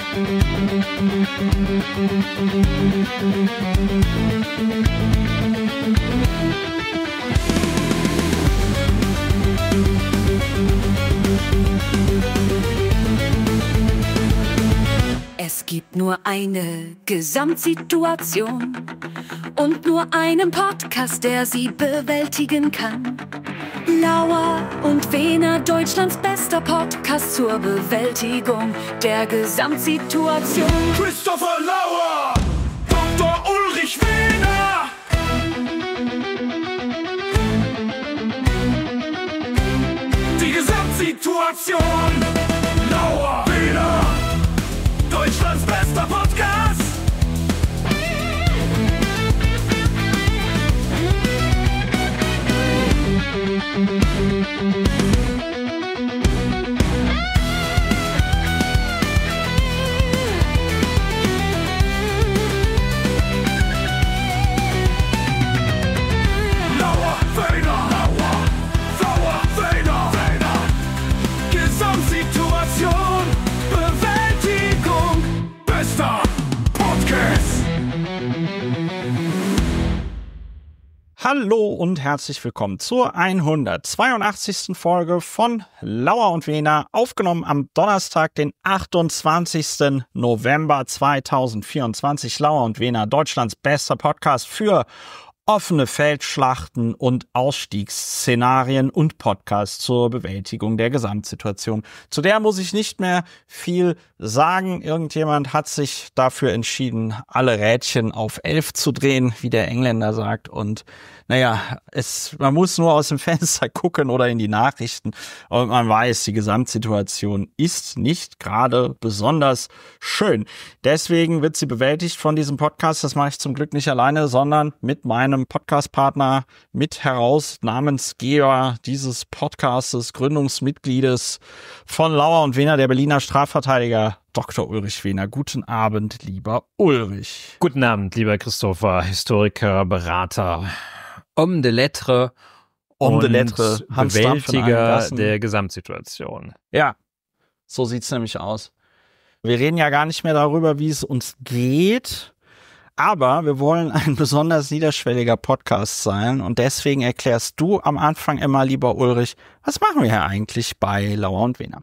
Thank you. gibt nur eine Gesamtsituation und nur einen Podcast, der sie bewältigen kann. Lauer und Wehner, Deutschlands bester Podcast zur Bewältigung der Gesamtsituation. Christopher Lauer, Dr. Ulrich Wehner. Die Gesamtsituation. Hallo und herzlich willkommen zur 182. Folge von Lauer und Wena, aufgenommen am Donnerstag, den 28. November 2024. Lauer und Wena, Deutschlands bester Podcast für offene Feldschlachten und Ausstiegsszenarien und Podcasts zur Bewältigung der Gesamtsituation. Zu der muss ich nicht mehr viel sagen. Irgendjemand hat sich dafür entschieden, alle Rädchen auf elf zu drehen, wie der Engländer sagt, und naja, es, man muss nur aus dem Fenster gucken oder in die Nachrichten und man weiß, die Gesamtsituation ist nicht gerade besonders schön. Deswegen wird sie bewältigt von diesem Podcast. Das mache ich zum Glück nicht alleine, sondern mit meinem Podcastpartner, mit heraus Namensgeber dieses Podcastes, Gründungsmitgliedes von Lauer und Wiener, der Berliner Strafverteidiger Dr. Ulrich Wehner. Guten Abend, lieber Ulrich. Guten Abend, lieber Christopher, Historiker, Berater, homme de lettre homme de lettre Bewältiger der Gesamtsituation. Ja, so sieht es nämlich aus. Wir reden ja gar nicht mehr darüber, wie es uns geht, aber wir wollen ein besonders niederschwelliger Podcast sein und deswegen erklärst du am Anfang immer, lieber Ulrich, was machen wir hier eigentlich bei Lauer und Wiener?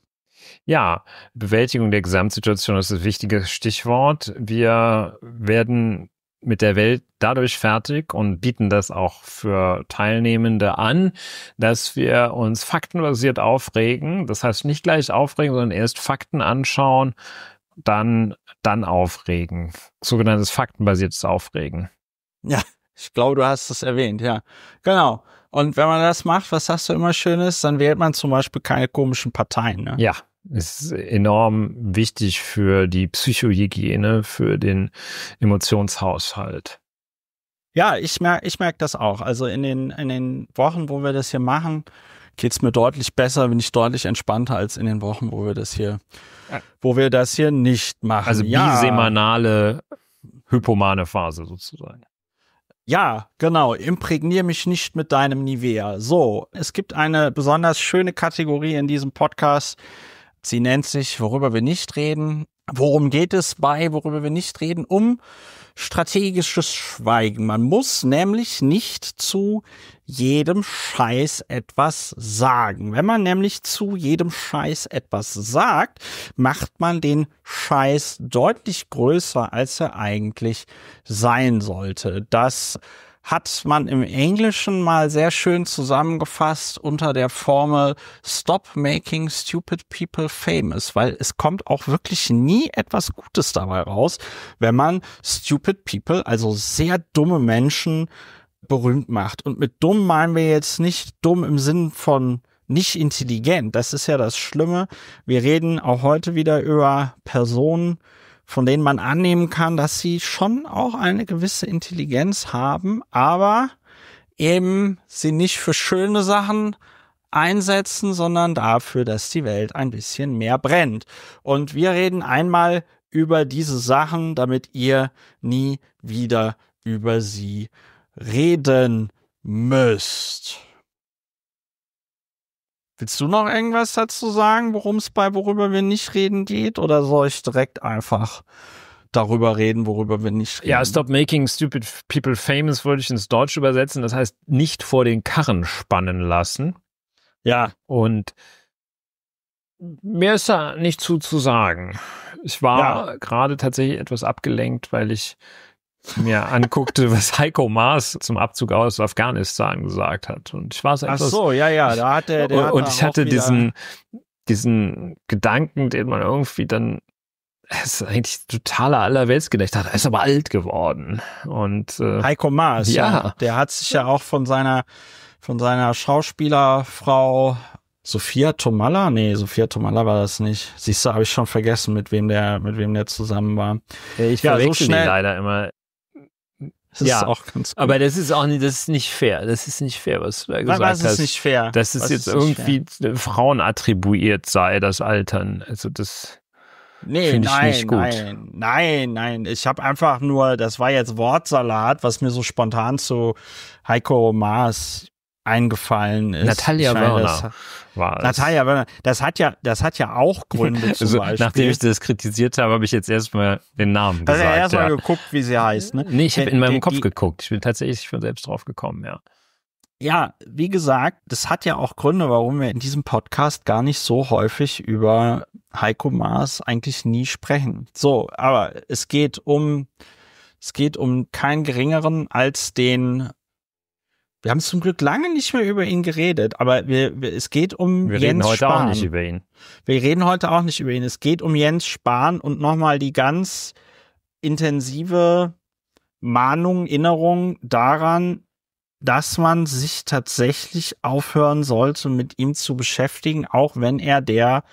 Ja, Bewältigung der Gesamtsituation ist das wichtige Stichwort. Wir werden mit der Welt dadurch fertig und bieten das auch für Teilnehmende an, dass wir uns faktenbasiert aufregen. Das heißt nicht gleich aufregen, sondern erst Fakten anschauen, dann, dann aufregen. Sogenanntes faktenbasiertes Aufregen. Ja, ich glaube, du hast es erwähnt, ja. Genau. Und wenn man das macht, was sagst du immer Schönes, dann wählt man zum Beispiel keine komischen Parteien. Ne? Ja, ist enorm wichtig für die Psychohygiene, für den Emotionshaushalt. Ja, ich merke ich merk das auch. Also in den, in den Wochen, wo wir das hier machen, geht es mir deutlich besser, bin ich deutlich entspannter als in den Wochen, wo wir das hier, wo wir das hier nicht machen. Also bisemanale hypomane Phase sozusagen. Ja, genau. Imprägniere mich nicht mit deinem Nivea. So, es gibt eine besonders schöne Kategorie in diesem Podcast, Sie nennt sich Worüber wir nicht reden. Worum geht es bei Worüber wir nicht reden? Um strategisches Schweigen. Man muss nämlich nicht zu jedem Scheiß etwas sagen. Wenn man nämlich zu jedem Scheiß etwas sagt, macht man den Scheiß deutlich größer, als er eigentlich sein sollte. Das hat man im Englischen mal sehr schön zusammengefasst unter der Formel Stop making stupid people famous, weil es kommt auch wirklich nie etwas Gutes dabei raus, wenn man stupid people, also sehr dumme Menschen, berühmt macht. Und mit dumm meinen wir jetzt nicht dumm im Sinn von nicht intelligent. Das ist ja das Schlimme. Wir reden auch heute wieder über Personen, von denen man annehmen kann, dass sie schon auch eine gewisse Intelligenz haben, aber eben sie nicht für schöne Sachen einsetzen, sondern dafür, dass die Welt ein bisschen mehr brennt. Und wir reden einmal über diese Sachen, damit ihr nie wieder über sie reden müsst. Willst du noch irgendwas dazu sagen, worum es bei worüber wir nicht reden geht? Oder soll ich direkt einfach darüber reden, worüber wir nicht reden? Ja, Stop Making Stupid People Famous würde ich ins Deutsch übersetzen. Das heißt, nicht vor den Karren spannen lassen. Ja. Und mehr ist da nicht zu, zu sagen. Ich war ja. gerade tatsächlich etwas abgelenkt, weil ich mir anguckte, was Heiko Maas zum Abzug aus Afghanistan gesagt hat. Und ich war so etwas, Ach so, ja, ja, da hat er, der Und hat ich hatte diesen, diesen Gedanken, den man irgendwie dann, es ist eigentlich totaler Allerweltsgedacht, er ist aber alt geworden. Und äh, Heiko Maas, ja. ja. Der hat sich ja auch von seiner, von seiner Schauspielerfrau Sophia Tomalla? Nee, Sophia Tomalla war das nicht. Siehst du, habe ich schon vergessen, mit wem der, mit wem der zusammen war. Äh, ich ja, verwechsel so schnell, die leider immer. Das ja, ist auch ganz gut. Aber das ist auch nicht, das ist nicht fair. Das ist nicht fair, was du da gesagt was hast. Das ist nicht fair. Dass es jetzt irgendwie fair? Äh, Frauen attribuiert sei, das Altern. Also das. Nee, nein, nein, nein, nein. Ich habe einfach nur, das war jetzt Wortsalat, was mir so spontan zu Heiko Maas eingefallen ist. Natalia Werner das, war es. Natalia Werner, das hat ja, das hat ja auch Gründe zum also, Beispiel. Nachdem ich das kritisiert habe, habe ich jetzt erstmal den Namen gesagt. Also erstmal ja. geguckt, wie sie heißt. Ne? Nee, ich habe in meinem die, Kopf geguckt. Ich bin tatsächlich von selbst drauf gekommen, ja. Ja, wie gesagt, das hat ja auch Gründe, warum wir in diesem Podcast gar nicht so häufig über Heiko Maas eigentlich nie sprechen. So, aber es geht um es geht um keinen geringeren als den wir haben zum Glück lange nicht mehr über ihn geredet, aber wir, wir es geht um wir Jens reden heute auch nicht über ihn. Wir reden heute auch nicht über ihn. Es geht um Jens Spahn und nochmal die ganz intensive Mahnung, Erinnerung daran, dass man sich tatsächlich aufhören sollte, mit ihm zu beschäftigen, auch wenn er der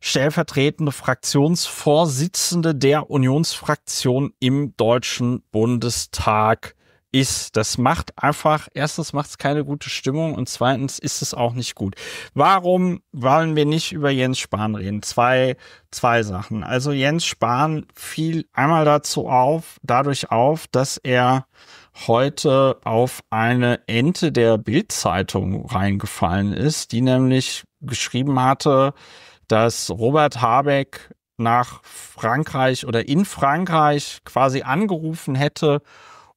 stellvertretende Fraktionsvorsitzende der Unionsfraktion im Deutschen Bundestag ist ist. Das macht einfach, erstens macht es keine gute Stimmung und zweitens ist es auch nicht gut. Warum wollen wir nicht über Jens Spahn reden? Zwei, zwei Sachen. Also Jens Spahn fiel einmal dazu auf, dadurch auf, dass er heute auf eine Ente der Bildzeitung reingefallen ist, die nämlich geschrieben hatte, dass Robert Habeck nach Frankreich oder in Frankreich quasi angerufen hätte,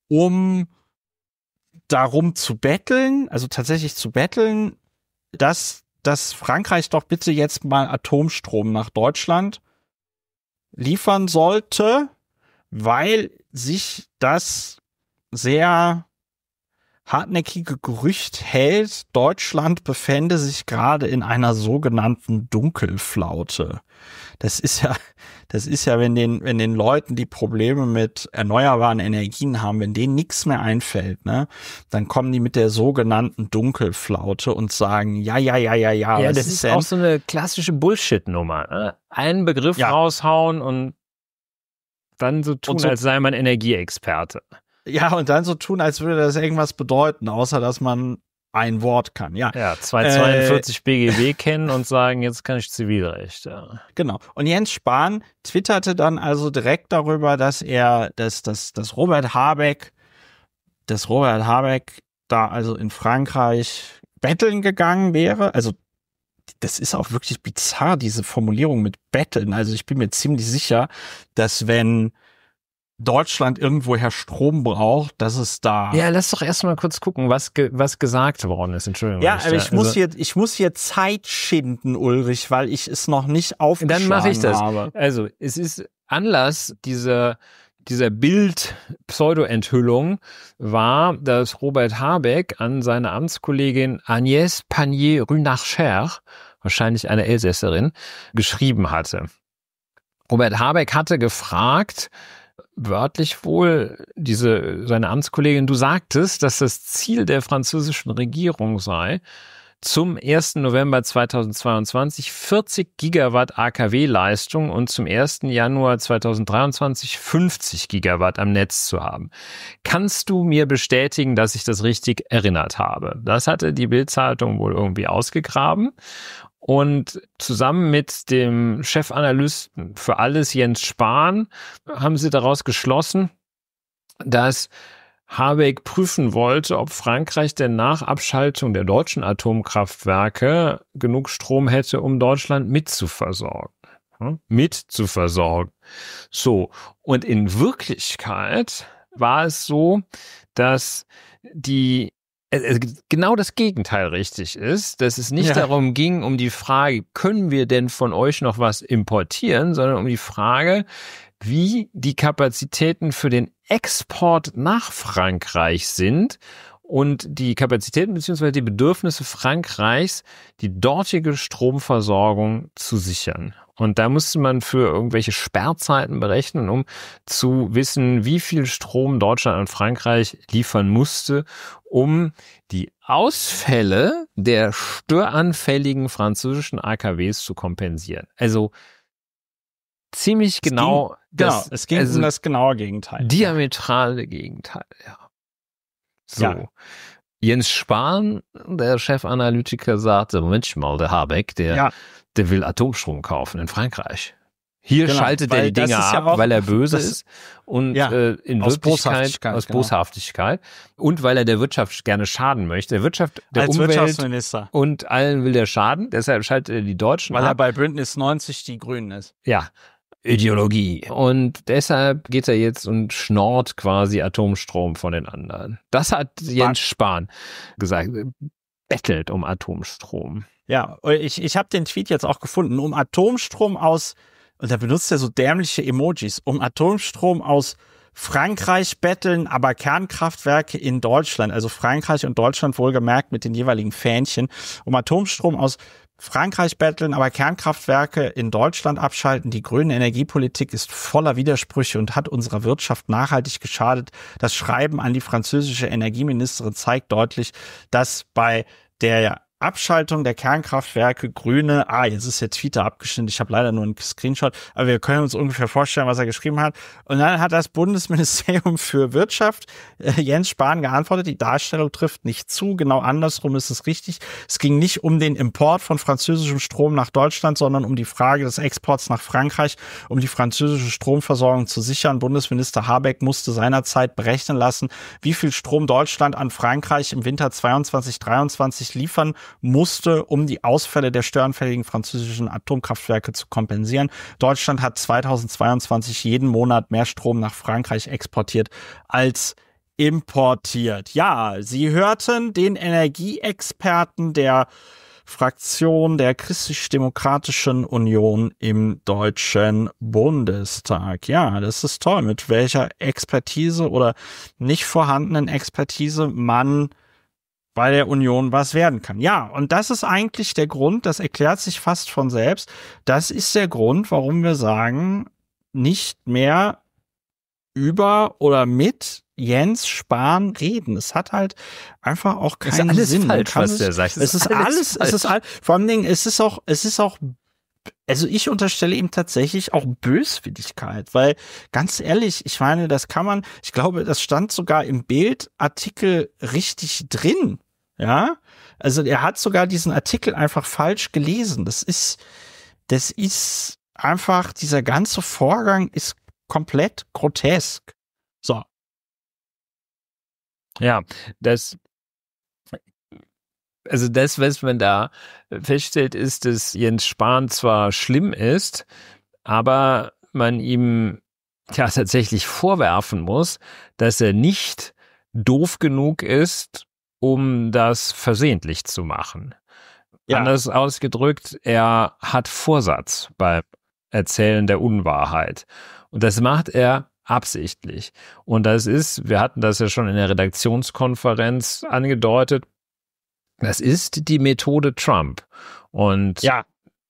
um darum zu betteln, also tatsächlich zu betteln, dass, dass Frankreich doch bitte jetzt mal Atomstrom nach Deutschland liefern sollte, weil sich das sehr hartnäckige Gerücht hält, Deutschland befände sich gerade in einer sogenannten Dunkelflaute. Das ist ja, das ist ja, wenn den, wenn den Leuten die Probleme mit erneuerbaren Energien haben, wenn denen nichts mehr einfällt, ne, dann kommen die mit der sogenannten Dunkelflaute und sagen, ja, ja, ja, ja, ja. Ja, das ist, ist auch so eine klassische Bullshit-Nummer. Ne? Einen Begriff ja. raushauen und dann so tun, so, als sei man Energieexperte. Ja, und dann so tun, als würde das irgendwas bedeuten, außer dass man ein Wort kann, ja. Ja, 242 äh, BGB kennen und sagen, jetzt kann ich Zivilrecht. Ja. Genau. Und Jens Spahn twitterte dann also direkt darüber, dass er, dass, dass, dass Robert Habeck, dass Robert Habeck da also in Frankreich betteln gegangen wäre. Also, das ist auch wirklich bizarr, diese Formulierung mit betteln. Also, ich bin mir ziemlich sicher, dass wenn Deutschland irgendwoher Strom braucht, dass es da. Ja, lass doch erstmal kurz gucken, was, ge was gesagt worden ist. Entschuldigung. Ja, aber ich, äh, muss also hier, ich muss hier Zeit schinden, Ulrich, weil ich es noch nicht aufgeschlagen habe. Dann mache ich das. Habe. Also, es ist Anlass dieser, dieser Bild-Pseudo-Enthüllung war, dass Robert Habeck an seine Amtskollegin Agnès panier runacher wahrscheinlich eine Elsässerin, geschrieben hatte. Robert Habeck hatte gefragt, wörtlich wohl diese, seine Amtskollegin, du sagtest, dass das Ziel der französischen Regierung sei, zum 1. November 2022 40 Gigawatt AKW-Leistung und zum 1. Januar 2023 50 Gigawatt am Netz zu haben. Kannst du mir bestätigen, dass ich das richtig erinnert habe? Das hatte die Bildzeitung wohl irgendwie ausgegraben und zusammen mit dem Chefanalysten für alles, Jens Spahn, haben sie daraus geschlossen, dass Habeck prüfen wollte, ob Frankreich denn nach Abschaltung der deutschen Atomkraftwerke genug Strom hätte, um Deutschland mitzuversorgen. Hm, mitzuversorgen. So, und in Wirklichkeit war es so, dass die äh, äh, genau das Gegenteil richtig ist, dass es nicht ja. darum ging, um die Frage, können wir denn von euch noch was importieren, sondern um die Frage, wie die Kapazitäten für den Export nach Frankreich sind und die Kapazitäten bzw. die Bedürfnisse Frankreichs, die dortige Stromversorgung zu sichern. Und da musste man für irgendwelche Sperrzeiten berechnen, um zu wissen, wie viel Strom Deutschland an Frankreich liefern musste, um die Ausfälle der störanfälligen französischen AKWs zu kompensieren. Also ziemlich es genau. Ging, das, genau, es ging also um das genaue Gegenteil. Diametrale Gegenteil, ja. So. Ja. Jens Spahn, der Chefanalytiker, sagte, Moment mal, der Habeck, der ja der will Atomstrom kaufen in Frankreich. Hier genau, schaltet er die Dinge ja ab, weil er böse ist und ja, äh, in aus Boshaftigkeit, aus genau. und weil er der Wirtschaft gerne schaden möchte. Der Wirtschaft, der Als Umwelt Wirtschaftsminister. und allen will er schaden. Deshalb schaltet er die Deutschen weil ab. Weil er bei Bündnis 90 die Grünen ist. Ja. Ideologie. Und deshalb geht er jetzt und schnort quasi Atomstrom von den anderen. Das hat Jens Spahn gesagt bettelt um Atomstrom. Ja, ich, ich habe den Tweet jetzt auch gefunden. Um Atomstrom aus, und da benutzt er so dämliche Emojis, um Atomstrom aus Frankreich betteln, aber Kernkraftwerke in Deutschland, also Frankreich und Deutschland wohlgemerkt mit den jeweiligen Fähnchen, um Atomstrom aus Frankreich betteln, aber Kernkraftwerke in Deutschland abschalten. Die grüne Energiepolitik ist voller Widersprüche und hat unserer Wirtschaft nachhaltig geschadet. Das Schreiben an die französische Energieministerin zeigt deutlich, dass bei der Abschaltung der Kernkraftwerke, Grüne. Ah, jetzt ist jetzt Twitter abgeschnitten. Ich habe leider nur einen Screenshot, aber wir können uns ungefähr vorstellen, was er geschrieben hat. Und dann hat das Bundesministerium für Wirtschaft äh, Jens Spahn geantwortet, die Darstellung trifft nicht zu. Genau andersrum ist es richtig. Es ging nicht um den Import von französischem Strom nach Deutschland, sondern um die Frage des Exports nach Frankreich, um die französische Stromversorgung zu sichern. Bundesminister Habeck musste seinerzeit berechnen lassen, wie viel Strom Deutschland an Frankreich im Winter 22, 23 liefern musste, um die Ausfälle der störanfälligen französischen Atomkraftwerke zu kompensieren. Deutschland hat 2022 jeden Monat mehr Strom nach Frankreich exportiert als importiert. Ja, Sie hörten den Energieexperten der Fraktion der Christlich-Demokratischen Union im Deutschen Bundestag. Ja, das ist toll, mit welcher Expertise oder nicht vorhandenen Expertise man bei der Union was werden kann. Ja, und das ist eigentlich der Grund, das erklärt sich fast von selbst, das ist der Grund, warum wir sagen, nicht mehr über oder mit Jens Spahn reden. Es hat halt einfach auch keinen Sinn. es ist alles Sinn. Falsch, was der sagt. Es, ist alles, es ist alles, vor allen Dingen, es ist auch, es ist auch also ich unterstelle ihm tatsächlich auch Böswilligkeit, weil ganz ehrlich, ich meine, das kann man, ich glaube, das stand sogar im Bildartikel richtig drin, ja, also er hat sogar diesen Artikel einfach falsch gelesen. Das ist, das ist einfach, dieser ganze Vorgang ist komplett grotesk. So. Ja, das, also das, was man da feststellt, ist, dass Jens Spahn zwar schlimm ist, aber man ihm ja tatsächlich vorwerfen muss, dass er nicht doof genug ist, um das versehentlich zu machen. Ja. Anders ausgedrückt, er hat Vorsatz beim Erzählen der Unwahrheit. Und das macht er absichtlich. Und das ist, wir hatten das ja schon in der Redaktionskonferenz angedeutet, das ist die Methode Trump. Und ja.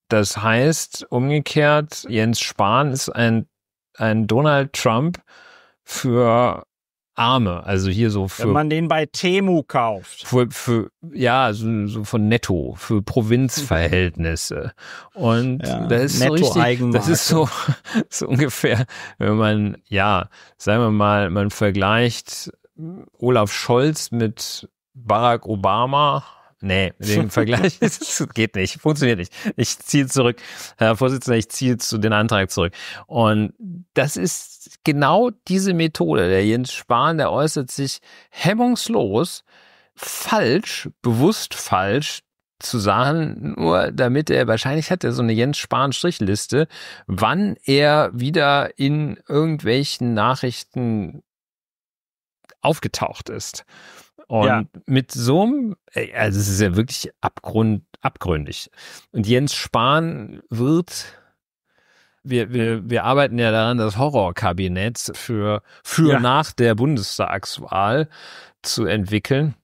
das heißt umgekehrt, Jens Spahn ist ein, ein Donald Trump für Arme, also hier so für. Wenn man den bei Temu kauft. Für, für ja, so, so von Netto, für Provinzverhältnisse. Und ja, das ist Netto so richtig, das ist so, so ungefähr, wenn man, ja, sagen wir mal, man vergleicht Olaf Scholz mit Barack Obama Nee, im Vergleich das geht nicht, funktioniert nicht. Ich ziehe zurück, Herr Vorsitzender, ich ziehe zu den Antrag zurück. Und das ist genau diese Methode. Der Jens Spahn, der äußert sich hemmungslos falsch, bewusst falsch zu sagen, nur damit er, wahrscheinlich hat er so eine Jens Spahn-Strichliste, wann er wieder in irgendwelchen Nachrichten aufgetaucht ist. Und ja. mit so einem, äh, also es ist ja wirklich abgrund, abgründig. Und Jens Spahn wird, wir, wir, wir arbeiten ja daran, das Horrorkabinett für, für ja. nach der Bundestagswahl zu entwickeln.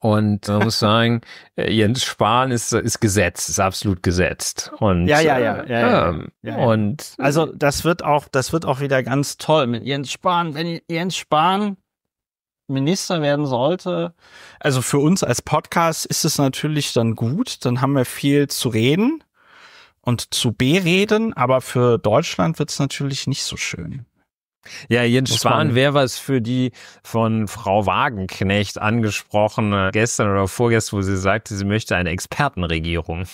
Und man muss sagen, äh, Jens Spahn ist, ist gesetzt, ist absolut gesetzt. Und, ja, ja, ja, äh, ja, ähm, ja, ja, Und also das wird auch, das wird auch wieder ganz toll mit Jens Spahn. Wenn Jens Spahn Minister werden sollte? Also für uns als Podcast ist es natürlich dann gut, dann haben wir viel zu reden und zu bereden, aber für Deutschland wird es natürlich nicht so schön. Ja, Jens Spahn wäre was für die von Frau Wagenknecht angesprochene gestern oder vorgestern, wo sie sagte, sie möchte eine Expertenregierung.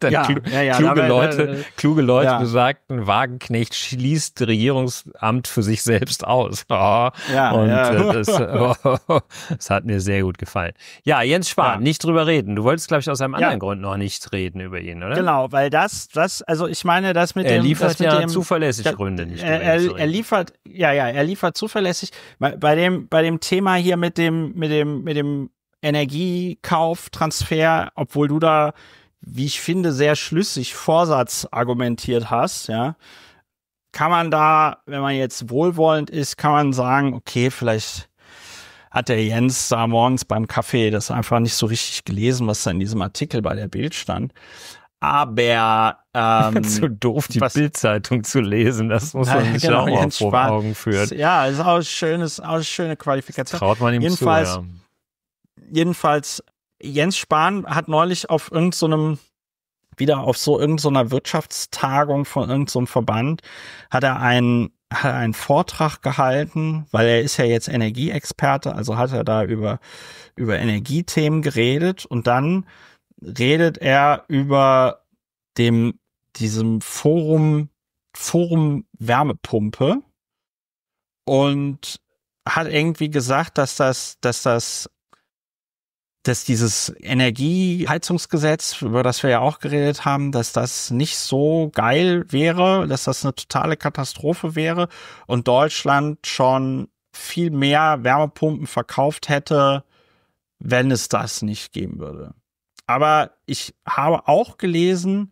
Dann ja, klug, ja, ja, kluge, aber, Leute, äh, kluge Leute ja. besagten, Wagenknecht schließt Regierungsamt für sich selbst aus. Oh, ja, und ja. Äh, das, oh, das, hat mir sehr gut gefallen. Ja, Jens Spahn, nicht drüber reden. Du wolltest, glaube ich, aus einem anderen Grund noch nicht reden über ihn, oder? Genau, weil das, das, also ich meine, das mit er dem. Er liefert ja dem, zuverlässig Gründe nicht. Er, er, er liefert, ja, ja, er liefert zuverlässig. Bei, bei dem, bei dem Thema hier mit dem, mit dem, mit dem Energiekauf, Transfer, obwohl du da, wie ich finde, sehr schlüssig Vorsatz argumentiert hast, ja, kann man da, wenn man jetzt wohlwollend ist, kann man sagen, okay, vielleicht hat der Jens da morgens beim Kaffee das einfach nicht so richtig gelesen, was da in diesem Artikel bei der Bild stand aber ähm, zu doof, die Bildzeitung zu lesen. Das muss man sich genau, auch vor Augen führen. Ja, ist auch ein schönes, auch schöne Qualifikation. Das traut man ihm jedenfalls, zu. Ja. Jedenfalls Jens Spahn hat neulich auf irgendeinem so wieder auf so irgendeiner so Wirtschaftstagung von irgendeinem so Verband hat er einen hat einen Vortrag gehalten, weil er ist ja jetzt Energieexperte, also hat er da über über Energiethemen geredet und dann redet er über dem, diesem Forum, Forum Wärmepumpe und hat irgendwie gesagt, dass das, dass das, dass dieses Energieheizungsgesetz, über das wir ja auch geredet haben, dass das nicht so geil wäre, dass das eine totale Katastrophe wäre und Deutschland schon viel mehr Wärmepumpen verkauft hätte, wenn es das nicht geben würde. Aber ich habe auch gelesen,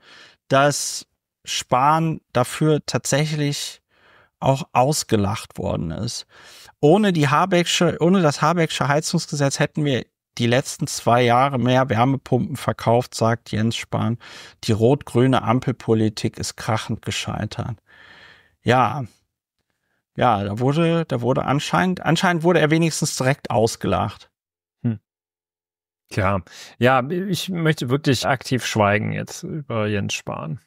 dass Spahn dafür tatsächlich auch ausgelacht worden ist. Ohne die Habecksche, ohne das Habecksche Heizungsgesetz hätten wir die letzten zwei Jahre mehr Wärmepumpen verkauft, sagt Jens Spahn. Die rot-grüne Ampelpolitik ist krachend gescheitert. Ja. Ja, da wurde, da wurde anscheinend, anscheinend wurde er wenigstens direkt ausgelacht. Klar. Ja, ich möchte wirklich aktiv schweigen jetzt über Jens Spahn.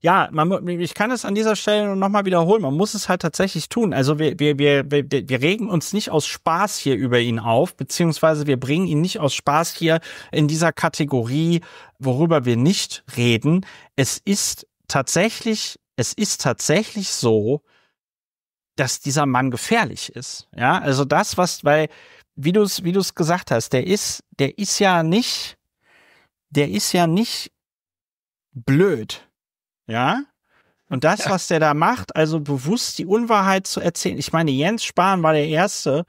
Ja, man, ich kann es an dieser Stelle nochmal wiederholen. Man muss es halt tatsächlich tun. Also wir, wir, wir, wir, wir regen uns nicht aus Spaß hier über ihn auf, beziehungsweise wir bringen ihn nicht aus Spaß hier in dieser Kategorie, worüber wir nicht reden. Es ist tatsächlich, es ist tatsächlich so, dass dieser Mann gefährlich ist. Ja, also das, was, weil wie du es wie du es gesagt hast, der ist der ist ja nicht der ist ja nicht blöd. Ja? Und das, ja. was der da macht, also bewusst die Unwahrheit zu erzählen. Ich meine, Jens Spahn war der Erste,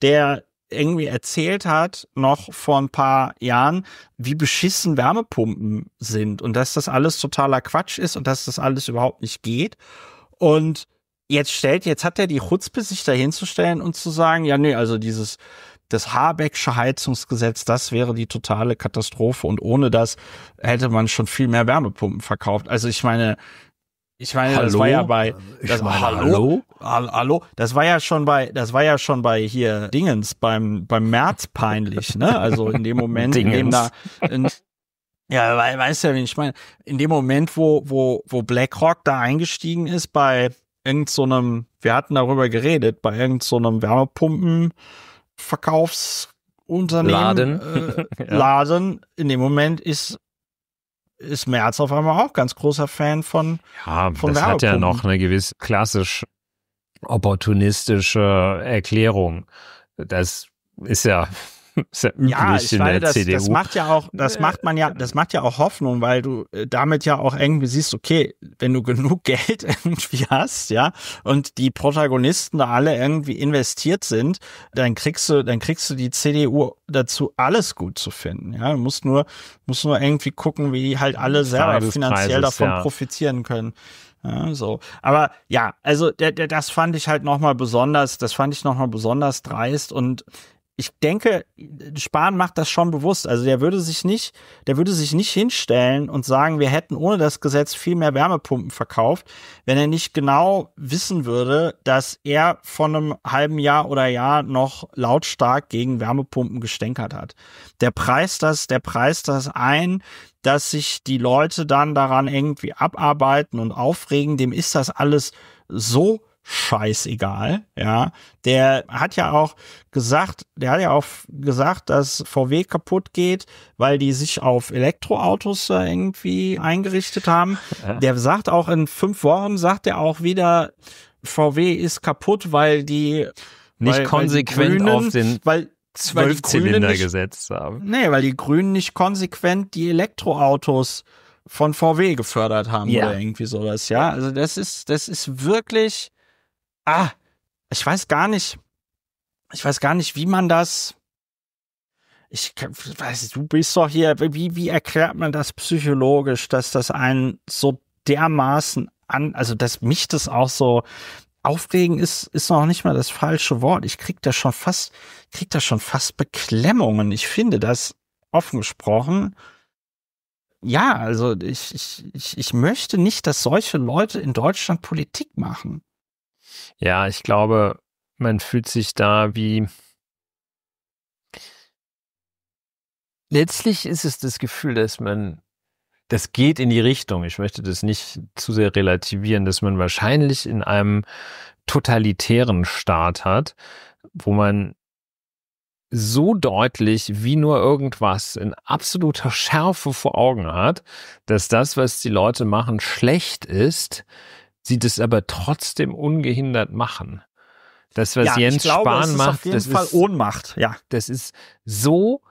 der irgendwie erzählt hat, noch vor ein paar Jahren, wie beschissen Wärmepumpen sind und dass das alles totaler Quatsch ist und dass das alles überhaupt nicht geht. Und jetzt stellt, jetzt hat er die Chutzpe, sich dahinzustellen und zu sagen, ja, nee, also dieses, das Habecksche Heizungsgesetz, das wäre die totale Katastrophe. Und ohne das hätte man schon viel mehr Wärmepumpen verkauft. Also ich meine, ich meine, hallo? das war ja bei das, meine, hallo? hallo, hallo, das war ja schon bei, das war ja schon bei hier Dingens beim beim März peinlich, ne? Also in dem Moment, in dem da in, ja, weißt du ja, wen ich meine. In dem Moment, wo wo wo BlackRock da eingestiegen ist bei irgendeinem, so wir hatten darüber geredet, bei irgendeinem so Wärmepumpen Verkaufsunternehmen, Laden. Äh, Laden, in dem Moment ist ist Merz auf einmal auch ganz großer Fan von ja, von das hat ja noch eine gewisse klassisch opportunistische Erklärung. Das ist ja ja, ja ich meine, das, das, macht ja auch, das äh, macht man ja, das macht ja auch Hoffnung, weil du äh, damit ja auch irgendwie siehst, okay, wenn du genug Geld irgendwie hast, ja, und die Protagonisten da alle irgendwie investiert sind, dann kriegst du, dann kriegst du die CDU dazu, alles gut zu finden. Ja, du musst nur, musst nur irgendwie gucken, wie die halt alle selber finanziell davon ja. profitieren können. Ja, so. Aber ja, also der, der, das fand ich halt nochmal besonders, das fand ich nochmal besonders dreist und ich denke, Spahn macht das schon bewusst. Also der würde sich nicht, der würde sich nicht hinstellen und sagen, wir hätten ohne das Gesetz viel mehr Wärmepumpen verkauft, wenn er nicht genau wissen würde, dass er von einem halben Jahr oder Jahr noch lautstark gegen Wärmepumpen gestänkert hat. Der preist das, der preist das ein, dass sich die Leute dann daran irgendwie abarbeiten und aufregen. Dem ist das alles so scheißegal, ja. Der hat ja auch gesagt, der hat ja auch gesagt, dass VW kaputt geht, weil die sich auf Elektroautos irgendwie eingerichtet haben. Ja. Der sagt auch in fünf Wochen, sagt er auch wieder, VW ist kaputt, weil die nicht weil, konsequent weil Grünen, auf den weil zwölf Zylinder nicht, gesetzt haben. Nee, weil die Grünen nicht konsequent die Elektroautos von VW gefördert haben ja. oder irgendwie sowas, ja. Also das ist, das ist wirklich ah, ich weiß gar nicht, ich weiß gar nicht, wie man das, ich weiß, du bist doch hier, wie, wie erklärt man das psychologisch, dass das einen so dermaßen an, also dass mich das auch so aufregen ist, ist noch nicht mal das falsche Wort. Ich krieg da schon fast, krieg da schon fast Beklemmungen. Ich finde das offen gesprochen. Ja, also ich, ich, ich möchte nicht, dass solche Leute in Deutschland Politik machen. Ja, ich glaube, man fühlt sich da wie. Letztlich ist es das Gefühl, dass man, das geht in die Richtung, ich möchte das nicht zu sehr relativieren, dass man wahrscheinlich in einem totalitären Staat hat, wo man so deutlich wie nur irgendwas in absoluter Schärfe vor Augen hat, dass das, was die Leute machen, schlecht ist, sie das aber trotzdem ungehindert machen. Das, was ja, Jens glaube, Spahn macht, das Fall ist Ohnmacht. Ja, das ist so.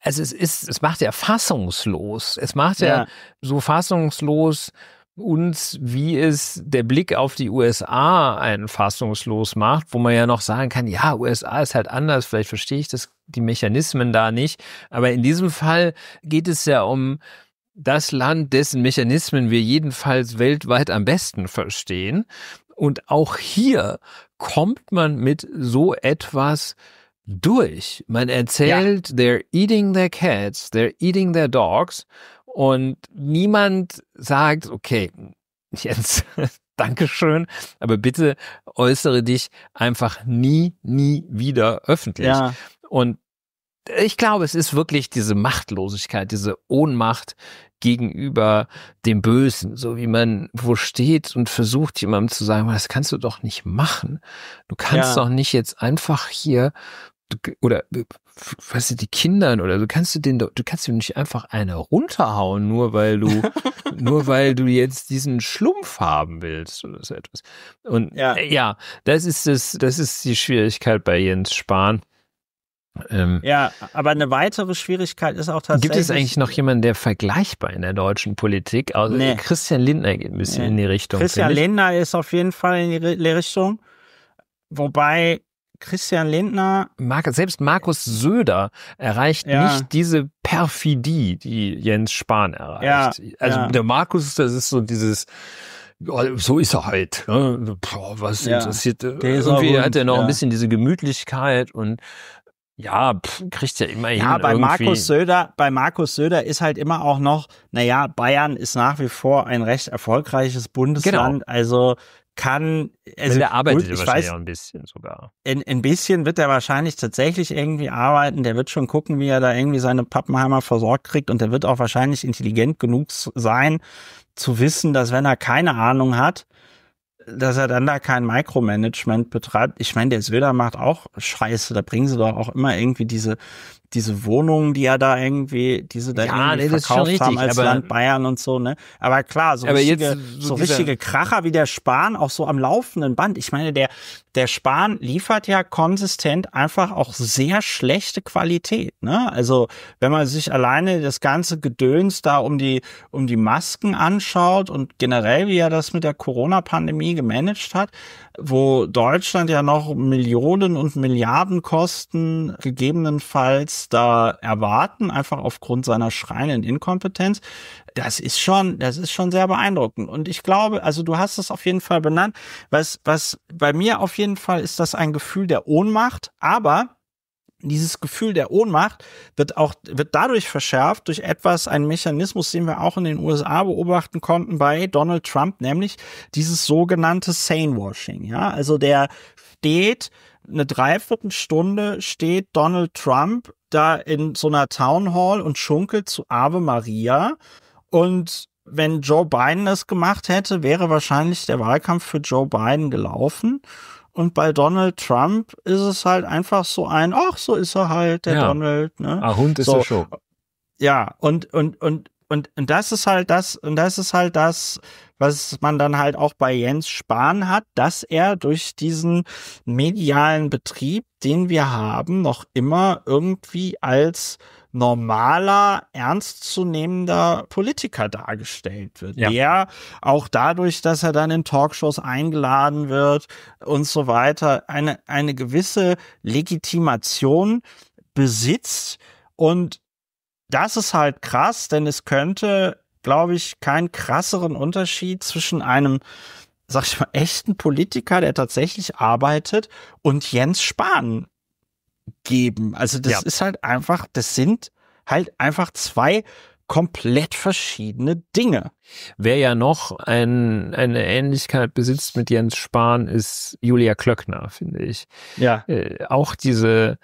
Also es ist, es macht ja fassungslos. Es macht ja, ja so fassungslos uns, wie es der Blick auf die USA einen fassungslos macht, wo man ja noch sagen kann, ja, USA ist halt anders, vielleicht verstehe ich das, die Mechanismen da nicht. Aber in diesem Fall geht es ja um das Land, dessen Mechanismen wir jedenfalls weltweit am besten verstehen. Und auch hier kommt man mit so etwas durch. Man erzählt, ja. they're eating their cats, they're eating their dogs. Und niemand sagt, okay, jetzt danke schön, aber bitte äußere dich einfach nie, nie wieder öffentlich. Ja. Und ich glaube, es ist wirklich diese Machtlosigkeit, diese Ohnmacht gegenüber dem Bösen, so wie man wo steht und versucht jemandem zu sagen, das kannst du doch nicht machen. Du kannst ja. doch nicht jetzt einfach hier oder äh, weißt du, die Kindern oder du kannst du den du kannst du nicht einfach eine runterhauen, nur weil du nur weil du jetzt diesen Schlumpf haben willst oder so etwas. Und ja, äh, ja das ist das das ist die Schwierigkeit bei Jens Spahn ähm, ja, aber eine weitere Schwierigkeit ist auch tatsächlich. Gibt es eigentlich noch jemanden, der vergleichbar in der deutschen Politik? Also nee. Christian Lindner geht ein bisschen nee. in die Richtung. Christian Lindner ist auf jeden Fall in die Richtung. Wobei Christian Lindner. Mark, selbst Markus Söder erreicht ja. nicht diese Perfidie, die Jens Spahn erreicht. Ja, also ja. der Markus, das ist so dieses oh, so ist er halt. Ne? Boah, was ja. interessiert. Der Irgendwie hat er noch ein bisschen diese Gemütlichkeit und ja, pff, kriegt ja immerhin. Ja, bei irgendwie. Markus Söder, bei Markus Söder ist halt immer auch noch, naja, Bayern ist nach wie vor ein recht erfolgreiches Bundesland. Genau. Also kann. Also, der arbeitet gut, ich weiß, ein bisschen sogar. Ein, ein bisschen wird er wahrscheinlich tatsächlich irgendwie arbeiten. Der wird schon gucken, wie er da irgendwie seine Pappenheimer versorgt kriegt. Und der wird auch wahrscheinlich intelligent genug sein, zu wissen, dass wenn er keine Ahnung hat, dass er dann da kein Micromanagement betreibt. Ich meine, der Söder macht auch Scheiße, da bringen sie doch auch immer irgendwie diese diese Wohnungen, die ja da irgendwie, diese da ja, irgendwie nee, verkauft richtig, haben als Land Bayern und so, ne? Aber klar, so aber richtige, jetzt, so, so richtige Kracher wie der Spahn, auch so am laufenden Band. Ich meine, der, der Spahn liefert ja konsistent einfach auch sehr schlechte Qualität, ne? Also, wenn man sich alleine das ganze Gedöns da um die, um die Masken anschaut und generell, wie er das mit der Corona-Pandemie gemanagt hat, wo Deutschland ja noch Millionen und Milliarden Kosten gegebenenfalls da erwarten, einfach aufgrund seiner schreienden Inkompetenz. Das ist schon, das ist schon sehr beeindruckend. Und ich glaube, also du hast es auf jeden Fall benannt. Was, was bei mir auf jeden Fall ist das ein Gefühl der Ohnmacht, aber dieses Gefühl der Ohnmacht wird auch, wird dadurch verschärft durch etwas, einen Mechanismus, den wir auch in den USA beobachten konnten bei Donald Trump, nämlich dieses sogenannte Sanewashing. Ja, also der steht eine Dreiviertelstunde steht Donald Trump da in so einer Town Hall und schunkelt zu Ave Maria und wenn Joe Biden das gemacht hätte, wäre wahrscheinlich der Wahlkampf für Joe Biden gelaufen. Und bei Donald Trump ist es halt einfach so ein, ach, so ist er halt, der ja. Donald. Ne? Ah, Hund ist so. er schon. Ja, und, und, und, und, und das ist halt das, und das ist halt das, was man dann halt auch bei Jens Spahn hat, dass er durch diesen medialen Betrieb, den wir haben, noch immer irgendwie als normaler, ernstzunehmender Politiker dargestellt wird. Ja. Der auch dadurch, dass er dann in Talkshows eingeladen wird und so weiter, eine, eine gewisse Legitimation besitzt. Und das ist halt krass, denn es könnte, glaube ich, keinen krasseren Unterschied zwischen einem sag ich mal, echten Politiker, der tatsächlich arbeitet und Jens Spahn geben. Also das ja. ist halt einfach, das sind halt einfach zwei komplett verschiedene Dinge. Wer ja noch ein, eine Ähnlichkeit besitzt mit Jens Spahn, ist Julia Klöckner, finde ich. Ja. Äh, auch diese,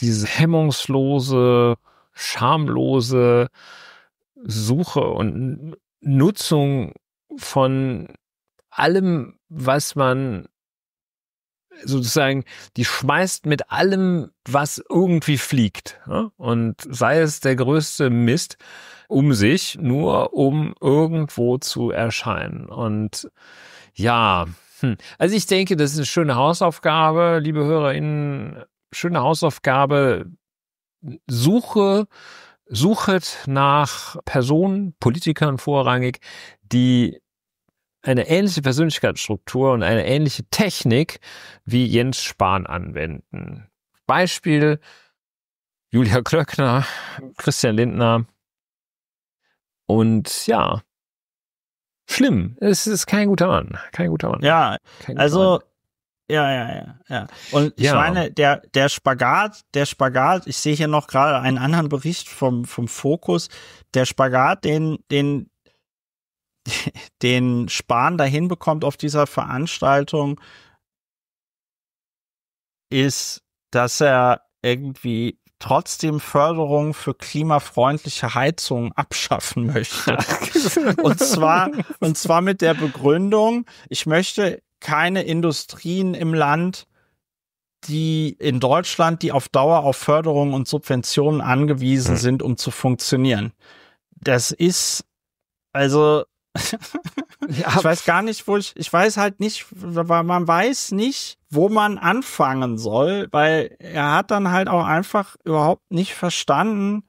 diese hemmungslose, schamlose Suche und Nutzung von allem, was man sozusagen, die schmeißt mit allem, was irgendwie fliegt. Ne? Und sei es der größte Mist um sich, nur um irgendwo zu erscheinen. Und ja, hm. also ich denke, das ist eine schöne Hausaufgabe, liebe HörerInnen, schöne Hausaufgabe. Suche, suchet nach Personen, Politikern vorrangig, die eine ähnliche Persönlichkeitsstruktur und eine ähnliche Technik wie Jens Spahn anwenden. Beispiel Julia Klöckner, Christian Lindner. Und ja, schlimm. Es ist kein guter Mann. Kein guter Mann. Ja, guter also. Mann. Ja, ja, ja, ja. Und ich ja. meine, der, der Spagat, der Spagat, ich sehe hier noch gerade einen anderen Bericht vom, vom Fokus, der Spagat, den, den den Spahn dahin bekommt auf dieser Veranstaltung, ist, dass er irgendwie trotzdem Förderung für klimafreundliche Heizungen abschaffen möchte. und zwar, und zwar mit der Begründung, ich möchte keine Industrien im Land, die in Deutschland, die auf Dauer auf Förderung und Subventionen angewiesen hm. sind, um zu funktionieren. Das ist also ja. Ich weiß gar nicht, wo ich, ich weiß halt nicht, weil man weiß nicht, wo man anfangen soll, weil er hat dann halt auch einfach überhaupt nicht verstanden,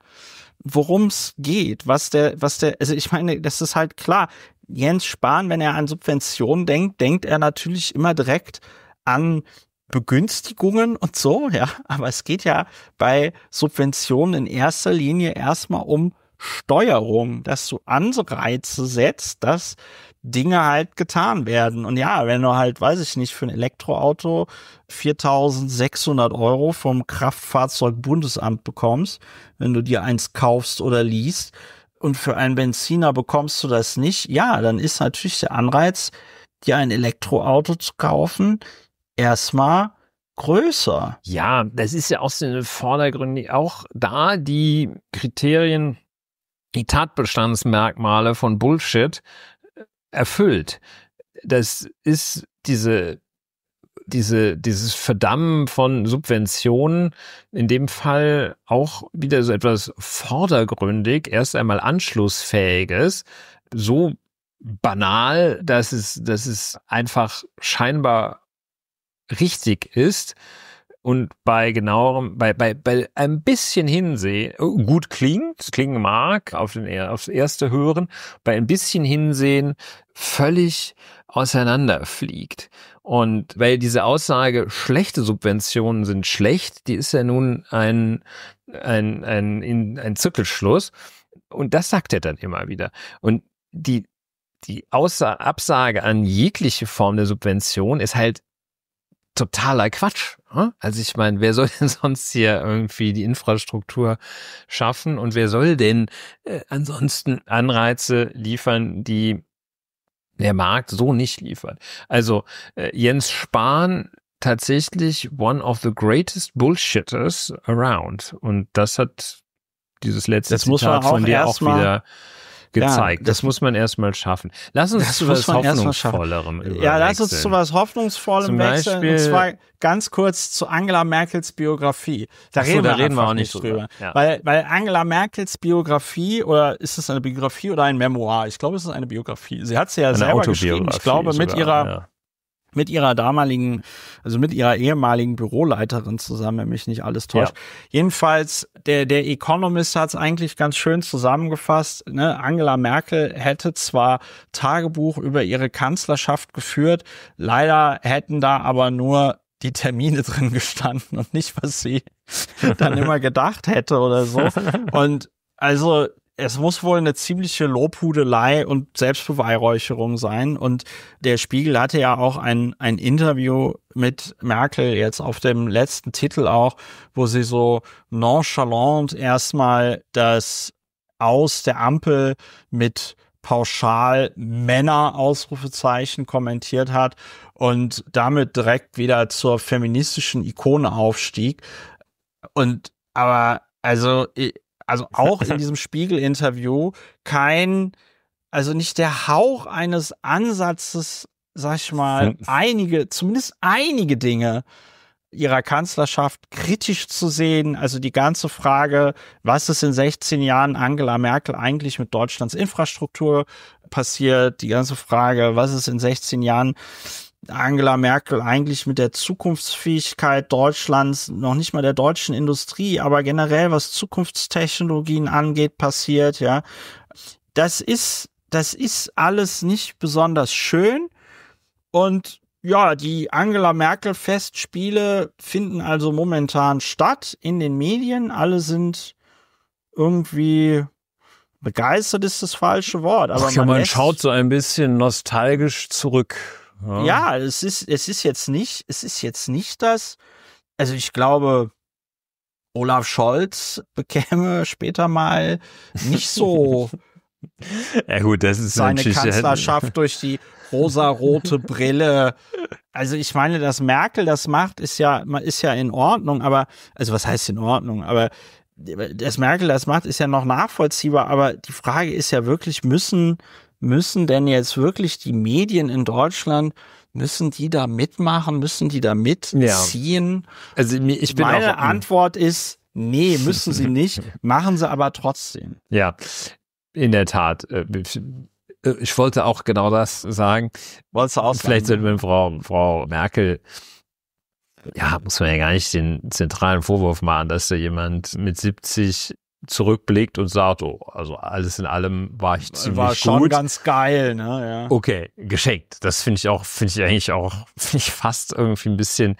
worum es geht, was der, was der, also ich meine, das ist halt klar. Jens Spahn, wenn er an Subventionen denkt, denkt er natürlich immer direkt an Begünstigungen und so, ja. Aber es geht ja bei Subventionen in erster Linie erstmal um Steuerung, dass du Anreize setzt, dass Dinge halt getan werden. Und ja, wenn du halt, weiß ich nicht, für ein Elektroauto 4600 Euro vom Kraftfahrzeugbundesamt bekommst, wenn du dir eins kaufst oder liest, und für einen Benziner bekommst du das nicht, ja, dann ist natürlich der Anreiz, dir ein Elektroauto zu kaufen, erstmal größer. Ja, das ist ja auch aus den Vordergründen auch da die Kriterien die Tatbestandsmerkmale von Bullshit äh, erfüllt. Das ist diese, diese, dieses Verdammen von Subventionen in dem Fall auch wieder so etwas vordergründig, erst einmal anschlussfähiges, so banal, dass es, dass es einfach scheinbar richtig ist und bei genauerem, bei, bei, bei ein bisschen Hinsehen, oh, gut klingt, klingen mag, auf den, aufs erste Hören, bei ein bisschen Hinsehen völlig auseinanderfliegt. Und weil diese Aussage, schlechte Subventionen sind schlecht, die ist ja nun ein, ein, ein, ein, ein Zirkelschluss. Und das sagt er dann immer wieder. Und die, die Aussage, Absage an jegliche Form der Subvention ist halt totaler Quatsch. Ne? Also ich meine, wer soll denn sonst hier irgendwie die Infrastruktur schaffen und wer soll denn äh, ansonsten Anreize liefern, die der Markt so nicht liefert? Also äh, Jens Spahn tatsächlich one of the greatest bullshitters around und das hat dieses letzte das Zitat von dir auch wieder gezeigt. Ja, das muss man erstmal schaffen. Lass uns zu was Hoffnungsvollerem Ja, lass uns zu was Hoffnungsvollem Zum wechseln. Beispiel, und zwar ganz kurz zu Angela Merkels Biografie. Da, so, reden, da wir reden wir auch nicht drüber. Ja. Weil, weil Angela Merkels Biografie, oder ist es eine Biografie oder ein Memoir? Ich glaube, es ist eine Biografie. Sie hat sie ja eine selber geschrieben. Ich glaube, sogar, mit ihrer ja mit ihrer damaligen, also mit ihrer ehemaligen Büroleiterin zusammen, wenn mich nicht alles täuscht. Ja. Jedenfalls, der, der Economist hat es eigentlich ganz schön zusammengefasst. Ne? Angela Merkel hätte zwar Tagebuch über ihre Kanzlerschaft geführt, leider hätten da aber nur die Termine drin gestanden und nicht, was sie dann immer gedacht hätte oder so. Und also es muss wohl eine ziemliche Lobhudelei und Selbstbeweihräucherung sein. Und der Spiegel hatte ja auch ein, ein Interview mit Merkel jetzt auf dem letzten Titel auch, wo sie so nonchalant erstmal das Aus der Ampel mit pauschal Männer Ausrufezeichen kommentiert hat und damit direkt wieder zur feministischen Ikone aufstieg. Und aber also also auch in diesem Spiegel-Interview, kein, also nicht der Hauch eines Ansatzes, sag ich mal, hm. einige, zumindest einige Dinge ihrer Kanzlerschaft kritisch zu sehen. Also die ganze Frage, was ist in 16 Jahren Angela Merkel eigentlich mit Deutschlands Infrastruktur passiert? Die ganze Frage, was ist in 16 Jahren Angela Merkel eigentlich mit der Zukunftsfähigkeit Deutschlands, noch nicht mal der deutschen Industrie, aber generell was Zukunftstechnologien angeht, passiert, ja. Das ist, das ist alles nicht besonders schön und ja, die Angela Merkel Festspiele finden also momentan statt in den Medien. Alle sind irgendwie begeistert ist das falsche Wort, aber Ach, man, ja, man schaut so ein bisschen nostalgisch zurück ja, es, ist, es ist jetzt nicht, es ist jetzt nicht das. Also ich glaube, Olaf Scholz bekäme später mal nicht so ja, gut, das ist seine Kanzlerschaft durch die rosa-rote Brille. Also ich meine, dass Merkel das macht, ist ja, ist ja in Ordnung, aber, also was heißt in Ordnung, aber dass Merkel das macht, ist ja noch nachvollziehbar, aber die Frage ist ja wirklich, müssen müssen denn jetzt wirklich die Medien in Deutschland müssen die da mitmachen, müssen die da mitziehen? Ja. Also ich bin meine auch, Antwort ist nee, müssen sie nicht, machen sie aber trotzdem. Ja. In der Tat äh, äh, ich wollte auch genau das sagen. Wolltest du auch Vielleicht sollten wir Frau, Frau Merkel, ja, muss man ja gar nicht den zentralen Vorwurf machen, dass da jemand mit 70 zurückblickt und sagt, oh, also alles in allem war ich ziemlich war gut. War schon ganz geil, ne? Ja. Okay, geschenkt. Das finde ich auch, finde ich eigentlich auch, finde ich fast irgendwie ein bisschen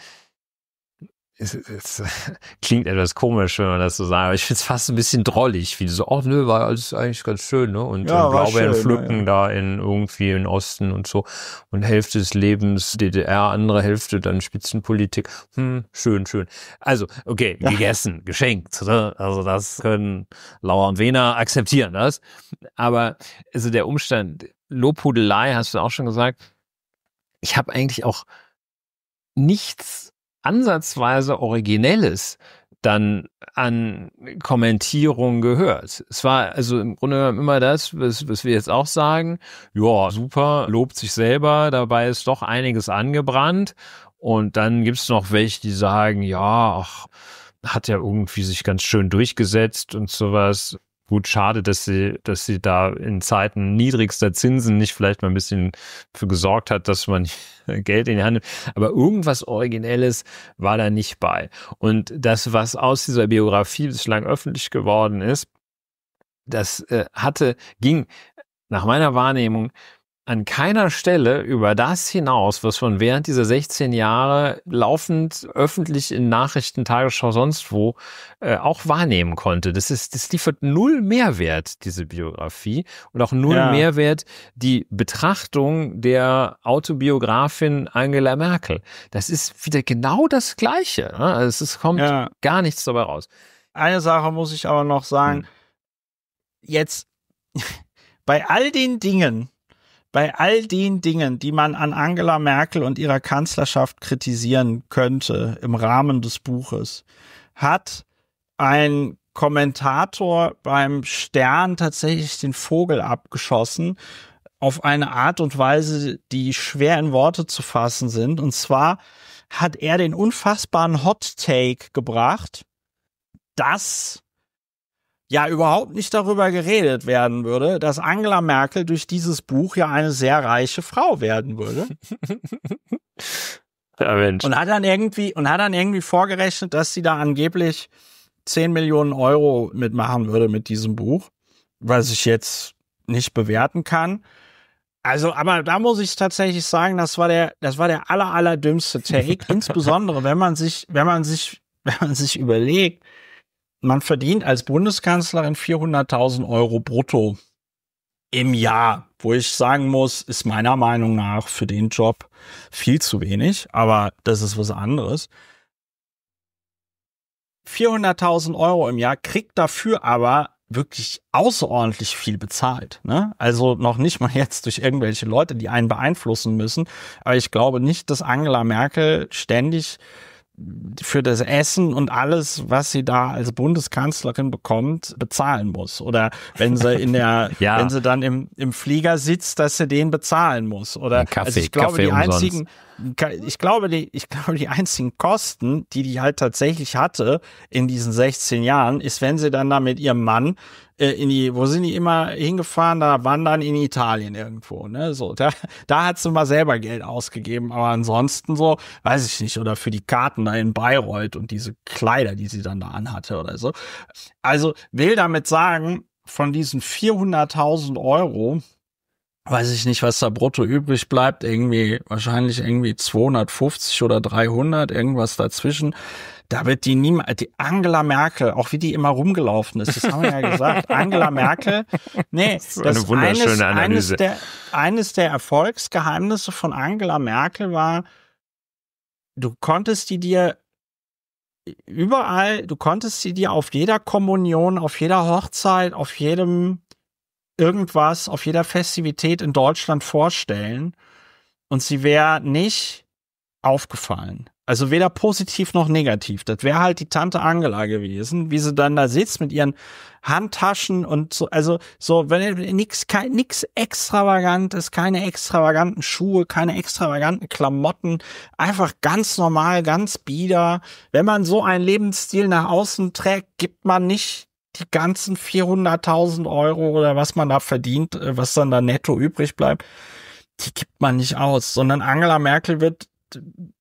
es, es, klingt etwas komisch, wenn man das so sagt, aber ich finde es fast ein bisschen drollig, wie so, oh nö, war alles eigentlich ganz schön, ne? Und, ja, und Blaubeeren schön, pflücken ja. da in irgendwie in Osten und so. Und Hälfte des Lebens DDR, andere Hälfte dann Spitzenpolitik. Hm, schön, schön. Also, okay, gegessen, ja. geschenkt. Ne? Also das können Lauer und Wehner akzeptieren das. Aber also der Umstand, Lobhudelei, hast du auch schon gesagt, ich habe eigentlich auch nichts ansatzweise Originelles dann an Kommentierung gehört. Es war also im Grunde immer das, was, was wir jetzt auch sagen. Ja, super, lobt sich selber, dabei ist doch einiges angebrannt. Und dann gibt's noch welche, die sagen, ja, ach, hat ja irgendwie sich ganz schön durchgesetzt und sowas gut, schade, dass sie, dass sie da in Zeiten niedrigster Zinsen nicht vielleicht mal ein bisschen für gesorgt hat, dass man Geld in die Hand nimmt. Aber irgendwas Originelles war da nicht bei. Und das, was aus dieser Biografie bislang öffentlich geworden ist, das äh, hatte, ging nach meiner Wahrnehmung an keiner Stelle über das hinaus, was man während dieser 16 Jahre laufend öffentlich in Nachrichten, Tagesschau, sonst wo äh, auch wahrnehmen konnte. Das ist, das liefert null Mehrwert, diese Biografie und auch null ja. Mehrwert die Betrachtung der Autobiografin Angela Merkel. Das ist wieder genau das Gleiche. Ne? Also es kommt ja. gar nichts dabei raus. Eine Sache muss ich aber noch sagen. Hm. Jetzt bei all den Dingen, bei all den Dingen, die man an Angela Merkel und ihrer Kanzlerschaft kritisieren könnte im Rahmen des Buches, hat ein Kommentator beim Stern tatsächlich den Vogel abgeschossen auf eine Art und Weise, die schwer in Worte zu fassen sind. Und zwar hat er den unfassbaren Hot Take gebracht, dass ja überhaupt nicht darüber geredet werden würde, dass Angela Merkel durch dieses Buch ja eine sehr reiche Frau werden würde. ja, Mensch. Und hat dann irgendwie und hat dann irgendwie vorgerechnet, dass sie da angeblich 10 Millionen Euro mitmachen würde mit diesem Buch, was ich jetzt nicht bewerten kann. Also, aber da muss ich tatsächlich sagen, das war der, das war der aller, aller dümmste Take, insbesondere wenn man sich, wenn man sich, wenn man sich überlegt, man verdient als Bundeskanzlerin 400.000 Euro brutto im Jahr, wo ich sagen muss, ist meiner Meinung nach für den Job viel zu wenig, aber das ist was anderes. 400.000 Euro im Jahr kriegt dafür aber wirklich außerordentlich viel bezahlt. Ne? Also noch nicht mal jetzt durch irgendwelche Leute, die einen beeinflussen müssen. Aber ich glaube nicht, dass Angela Merkel ständig für das Essen und alles, was sie da als Bundeskanzlerin bekommt, bezahlen muss. Oder wenn sie in der, ja. wenn sie dann im, im Flieger sitzt, dass sie den bezahlen muss. Oder Kaffee, also ich glaube, Kaffee die umsonst. einzigen ich glaube, die, ich glaube, die einzigen Kosten, die die halt tatsächlich hatte in diesen 16 Jahren, ist, wenn sie dann da mit ihrem Mann äh, in die, wo sind die immer hingefahren? Da wandern in Italien irgendwo, ne? So, da, da hat sie mal selber Geld ausgegeben, aber ansonsten so, weiß ich nicht, oder für die Karten da in Bayreuth und diese Kleider, die sie dann da anhatte oder so. Also will damit sagen, von diesen 400.000 Euro, weiß ich nicht, was da brutto übrig bleibt, irgendwie wahrscheinlich irgendwie 250 oder 300, irgendwas dazwischen. Da wird die niemals, die Angela Merkel, auch wie die immer rumgelaufen ist, das haben wir ja gesagt, Angela Merkel, nee, das ist eine wunderschöne eines, Analyse. Eines der, eines der Erfolgsgeheimnisse von Angela Merkel war, du konntest die dir überall, du konntest sie dir auf jeder Kommunion, auf jeder Hochzeit, auf jedem irgendwas auf jeder Festivität in Deutschland vorstellen und sie wäre nicht aufgefallen. Also weder positiv noch negativ. Das wäre halt die Tante Angela gewesen, wie sie dann da sitzt mit ihren Handtaschen und so, also so, wenn nix, nix extravagantes, keine extravaganten Schuhe, keine extravaganten Klamotten, einfach ganz normal, ganz bieder. Wenn man so einen Lebensstil nach außen trägt, gibt man nicht die ganzen 400.000 Euro oder was man da verdient, äh, was dann da netto übrig bleibt, die gibt man nicht aus, sondern Angela Merkel wird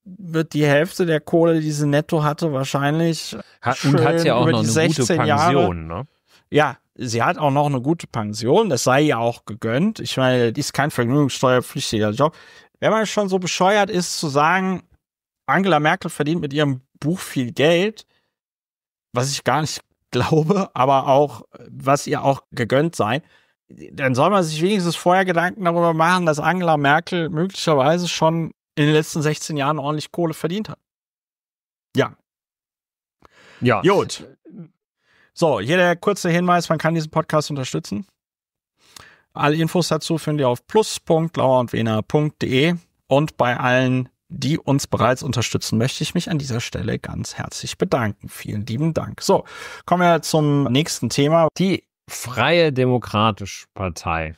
wird die Hälfte der Kohle, die sie netto hatte, wahrscheinlich hat, und hat sie auch noch eine gute Pension, Jahre, ne? Ja, sie hat auch noch eine gute Pension, das sei ihr auch gegönnt. Ich meine, die ist kein vergnügungssteuerpflichtiger Job. Wenn man schon so bescheuert ist zu sagen, Angela Merkel verdient mit ihrem Buch viel Geld, was ich gar nicht Glaube, aber auch, was ihr auch gegönnt sei, dann soll man sich wenigstens vorher Gedanken darüber machen, dass Angela Merkel möglicherweise schon in den letzten 16 Jahren ordentlich Kohle verdient hat. Ja. Ja. Gut. So, hier der kurze Hinweis, man kann diesen Podcast unterstützen. Alle Infos dazu findet ihr auf plus.lauerundwena.de und bei allen die uns bereits unterstützen, möchte ich mich an dieser Stelle ganz herzlich bedanken. Vielen lieben Dank. So, kommen wir zum nächsten Thema. Die Freie Demokratische Partei.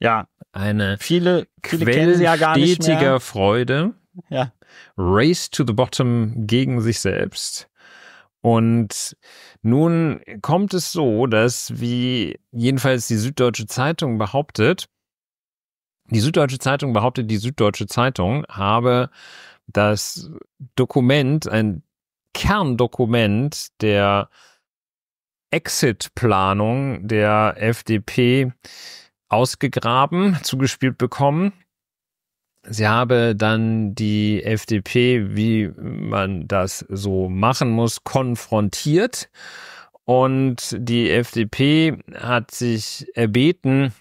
Ja. Eine viele, viele Quell ja gar nicht stetiger Freude. Ja. Race to the bottom gegen sich selbst. Und nun kommt es so, dass, wie jedenfalls die Süddeutsche Zeitung behauptet, die Süddeutsche Zeitung behauptet, die Süddeutsche Zeitung habe das Dokument, ein Kerndokument der Exit-Planung der FDP ausgegraben, zugespielt bekommen. Sie habe dann die FDP, wie man das so machen muss, konfrontiert. Und die FDP hat sich erbeten,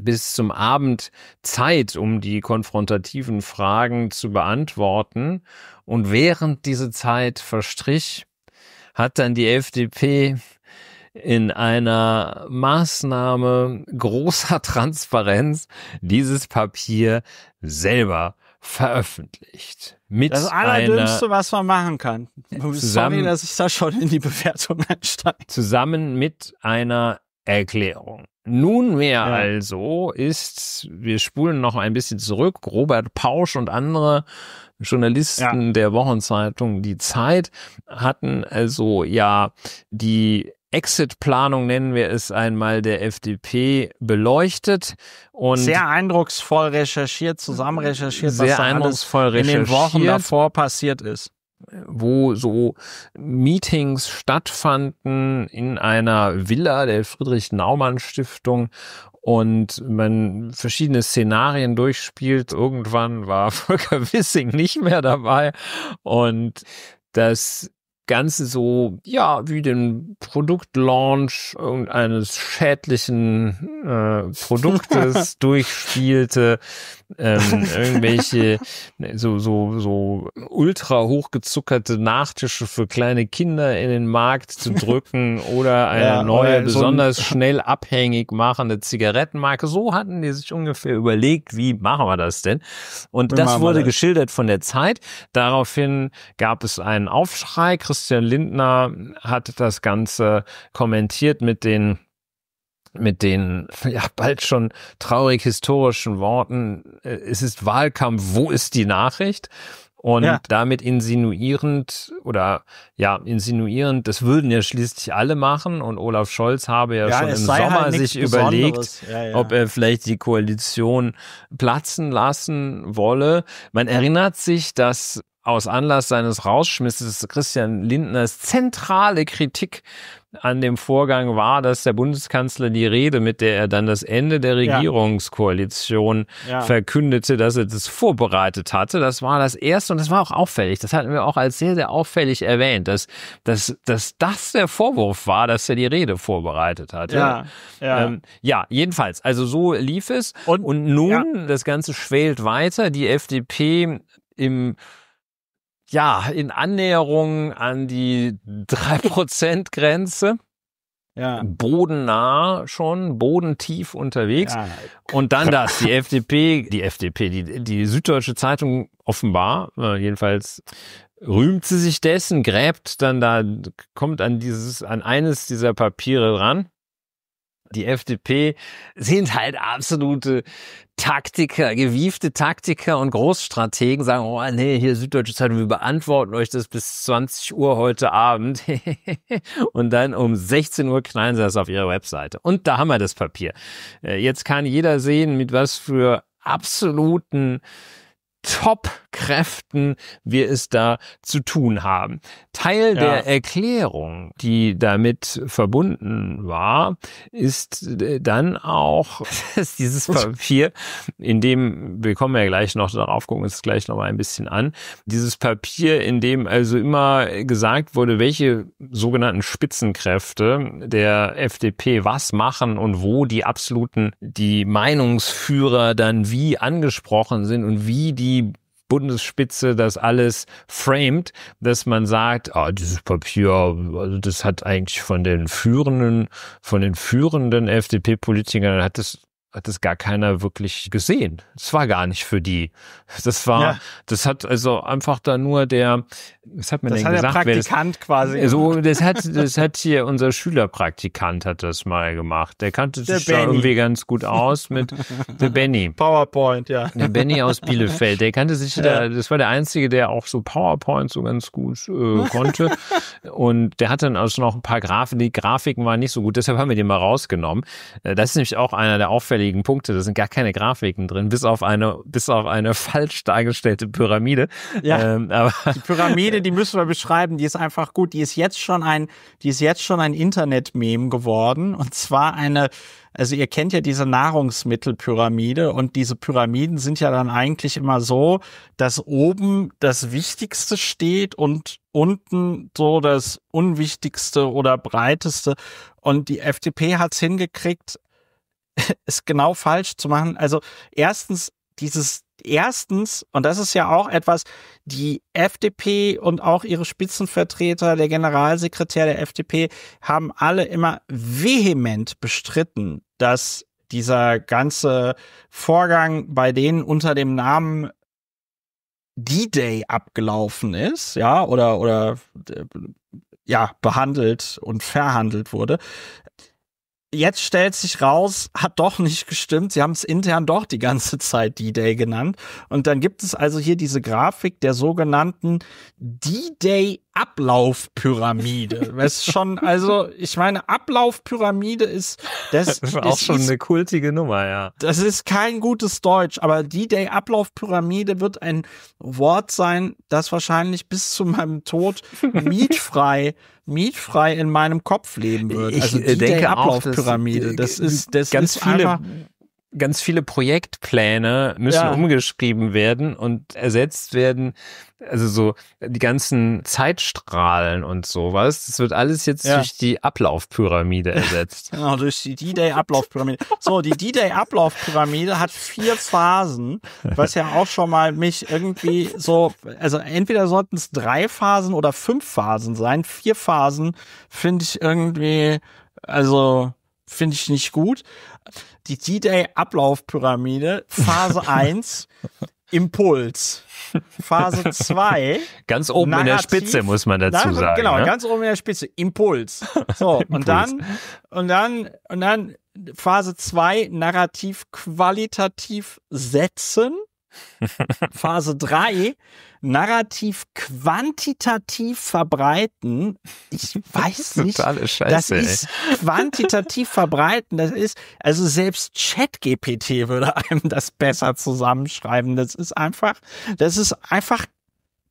bis zum Abend Zeit, um die konfrontativen Fragen zu beantworten. Und während diese Zeit verstrich, hat dann die FDP in einer Maßnahme großer Transparenz dieses Papier selber veröffentlicht. Mit das Allerdümmste, was man machen kann. Zusammen, Sorry, dass ich da schon in die Bewertung einsteige. Zusammen mit einer Erklärung. Nunmehr ja. also ist, wir spulen noch ein bisschen zurück, Robert Pausch und andere Journalisten ja. der Wochenzeitung Die Zeit hatten also ja die Exit-Planung, nennen wir es einmal, der FDP beleuchtet. Und sehr eindrucksvoll recherchiert, zusammen recherchiert, was sehr was eindrucksvoll in recherchiert. in den Wochen davor passiert ist wo so Meetings stattfanden in einer Villa der Friedrich-Naumann-Stiftung und man verschiedene Szenarien durchspielt. Irgendwann war Volker Wissing nicht mehr dabei und das Ganze so, ja, wie den Produktlaunch irgendeines schädlichen äh, Produktes durchspielte ähm, irgendwelche ne, so, so, so ultra hochgezuckerte Nachtische für kleine Kinder in den Markt zu drücken oder eine ja, neue, oder besonders so schnell abhängig machende Zigarettenmarke. So hatten die sich ungefähr überlegt, wie machen wir das denn? Und wie das wurde das? geschildert von der Zeit. Daraufhin gab es einen Aufschrei. Christian Lindner hat das Ganze kommentiert mit den mit den ja bald schon traurig historischen Worten, äh, es ist Wahlkampf, wo ist die Nachricht? Und ja. damit insinuierend oder ja, insinuierend, das würden ja schließlich alle machen. Und Olaf Scholz habe ja, ja schon im halt Sommer halt sich überlegt, ja, ob er vielleicht die Koalition platzen lassen wolle. Man erinnert sich, dass aus Anlass seines Rausschmisses Christian Lindners zentrale Kritik an dem Vorgang war, dass der Bundeskanzler die Rede, mit der er dann das Ende der Regierungskoalition ja. Ja. verkündete, dass er das vorbereitet hatte. Das war das erste und das war auch auffällig. Das hatten wir auch als sehr, sehr auffällig erwähnt, dass, dass, dass das der Vorwurf war, dass er die Rede vorbereitet hatte. Ja, ja. Ähm, ja jedenfalls. Also so lief es. Und, und nun, das Ganze schwelt weiter. Die FDP im ja, in Annäherung an die 3%-Grenze. Ja. Bodennah schon, bodentief unterwegs. Ja. Und dann das, die FDP, die FDP, die, die Süddeutsche Zeitung offenbar, äh, jedenfalls rühmt sie sich dessen, gräbt dann da, kommt an dieses, an eines dieser Papiere ran die FDP sind halt absolute Taktiker, gewiefte Taktiker und Großstrategen sagen, oh nee, hier Süddeutsche Zeitung, wir beantworten euch das bis 20 Uhr heute Abend. und dann um 16 Uhr knallen sie das auf ihre Webseite. Und da haben wir das Papier. Äh, jetzt kann jeder sehen, mit was für absoluten Top Kräften wir es da zu tun haben. Teil ja. der Erklärung, die damit verbunden war, ist äh, dann auch, dass dieses Papier, in dem, wir kommen ja gleich noch darauf, gucken uns gleich noch mal ein bisschen an, dieses Papier, in dem also immer gesagt wurde, welche sogenannten Spitzenkräfte der FDP was machen und wo die absoluten, die Meinungsführer dann wie angesprochen sind und wie die Bundesspitze das alles framed, dass man sagt, ah, dieses Papier, also das hat eigentlich von den führenden, von den führenden FDP-Politikern hat das hat das gar keiner wirklich gesehen. Es war gar nicht für die. Das war, ja. das hat also einfach da nur der, was hat man das denn hat gesagt? Der Praktikant das, quasi. So, das hat, das hat hier unser Schülerpraktikant hat das mal gemacht. Der kannte der sich Benny. da irgendwie ganz gut aus mit der Benny. PowerPoint, ja. Der Benny aus Bielefeld. Der kannte sich ja. da, das war der einzige, der auch so PowerPoint so ganz gut äh, konnte. Und der hat dann auch also noch ein paar Grafiken. Die Grafiken waren nicht so gut. Deshalb haben wir den mal rausgenommen. Äh, das ist nämlich auch einer der auffälligen jeweiligen Punkte. Da sind gar keine Grafiken drin, bis auf eine, bis auf eine falsch dargestellte Pyramide. Ja, ähm, aber die Pyramide, die müssen wir beschreiben. Die ist einfach gut. Die ist jetzt schon ein, die ist jetzt schon ein Internet-Meme geworden. Und zwar eine, also ihr kennt ja diese Nahrungsmittelpyramide und diese Pyramiden sind ja dann eigentlich immer so, dass oben das Wichtigste steht und unten so das Unwichtigste oder Breiteste. Und die FDP hat es hingekriegt, es genau falsch zu machen. Also erstens, dieses erstens, und das ist ja auch etwas, die FDP und auch ihre Spitzenvertreter, der Generalsekretär der FDP, haben alle immer vehement bestritten, dass dieser ganze Vorgang bei denen unter dem Namen D-Day abgelaufen ist, ja, oder, oder äh, ja, behandelt und verhandelt wurde jetzt stellt sich raus, hat doch nicht gestimmt. Sie haben es intern doch die ganze Zeit D-Day genannt. Und dann gibt es also hier diese Grafik der sogenannten D-Day Ablaufpyramide. Weißt schon, also ich meine, Ablaufpyramide ist das, das ist auch schon ist, eine kultige Nummer, ja. Das ist kein gutes Deutsch, aber die Day Ablaufpyramide wird ein Wort sein, das wahrscheinlich bis zu meinem Tod mietfrei, mietfrei in meinem Kopf leben wird. Also die ich denke Ablaufpyramide, auch, äh, das, das ist das ganz ist viele ganz viele Projektpläne müssen ja. umgeschrieben werden und ersetzt werden also so äh, die ganzen Zeitstrahlen und sowas, das wird alles jetzt ja. durch die Ablaufpyramide ersetzt. genau, durch die D-Day-Ablaufpyramide. So, die D-Day-Ablaufpyramide hat vier Phasen, was ja auch schon mal mich irgendwie so, also entweder sollten es drei Phasen oder fünf Phasen sein. Vier Phasen finde ich irgendwie, also finde ich nicht gut. Die D-Day-Ablaufpyramide, Phase 1, Impuls. Phase 2. Ganz oben Narrativ, in der Spitze, muss man dazu na, sagen. Genau, ne? ganz oben in der Spitze. Impuls. So, Impuls. und dann, und dann, und dann Phase 2, narrativ qualitativ setzen. Phase 3, narrativ quantitativ verbreiten. Ich weiß nicht. Totale Scheiße. Das ist quantitativ verbreiten. Das ist, also selbst ChatGPT würde einem das besser zusammenschreiben. Das ist einfach, das ist einfach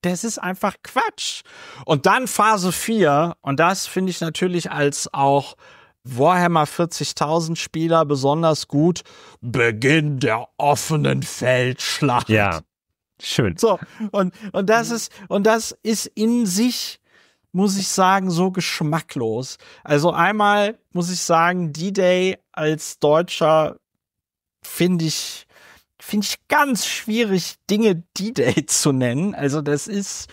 das ist einfach Quatsch. Und dann Phase 4, und das finde ich natürlich als auch Warhammer 40.000 Spieler besonders gut. Beginn der offenen Feldschlacht. Ja. Schön. So, und, und das ist, und das ist in sich, muss ich sagen, so geschmacklos. Also einmal muss ich sagen, D-Day als Deutscher finde ich, finde ich ganz schwierig, Dinge D-Day zu nennen. Also das ist,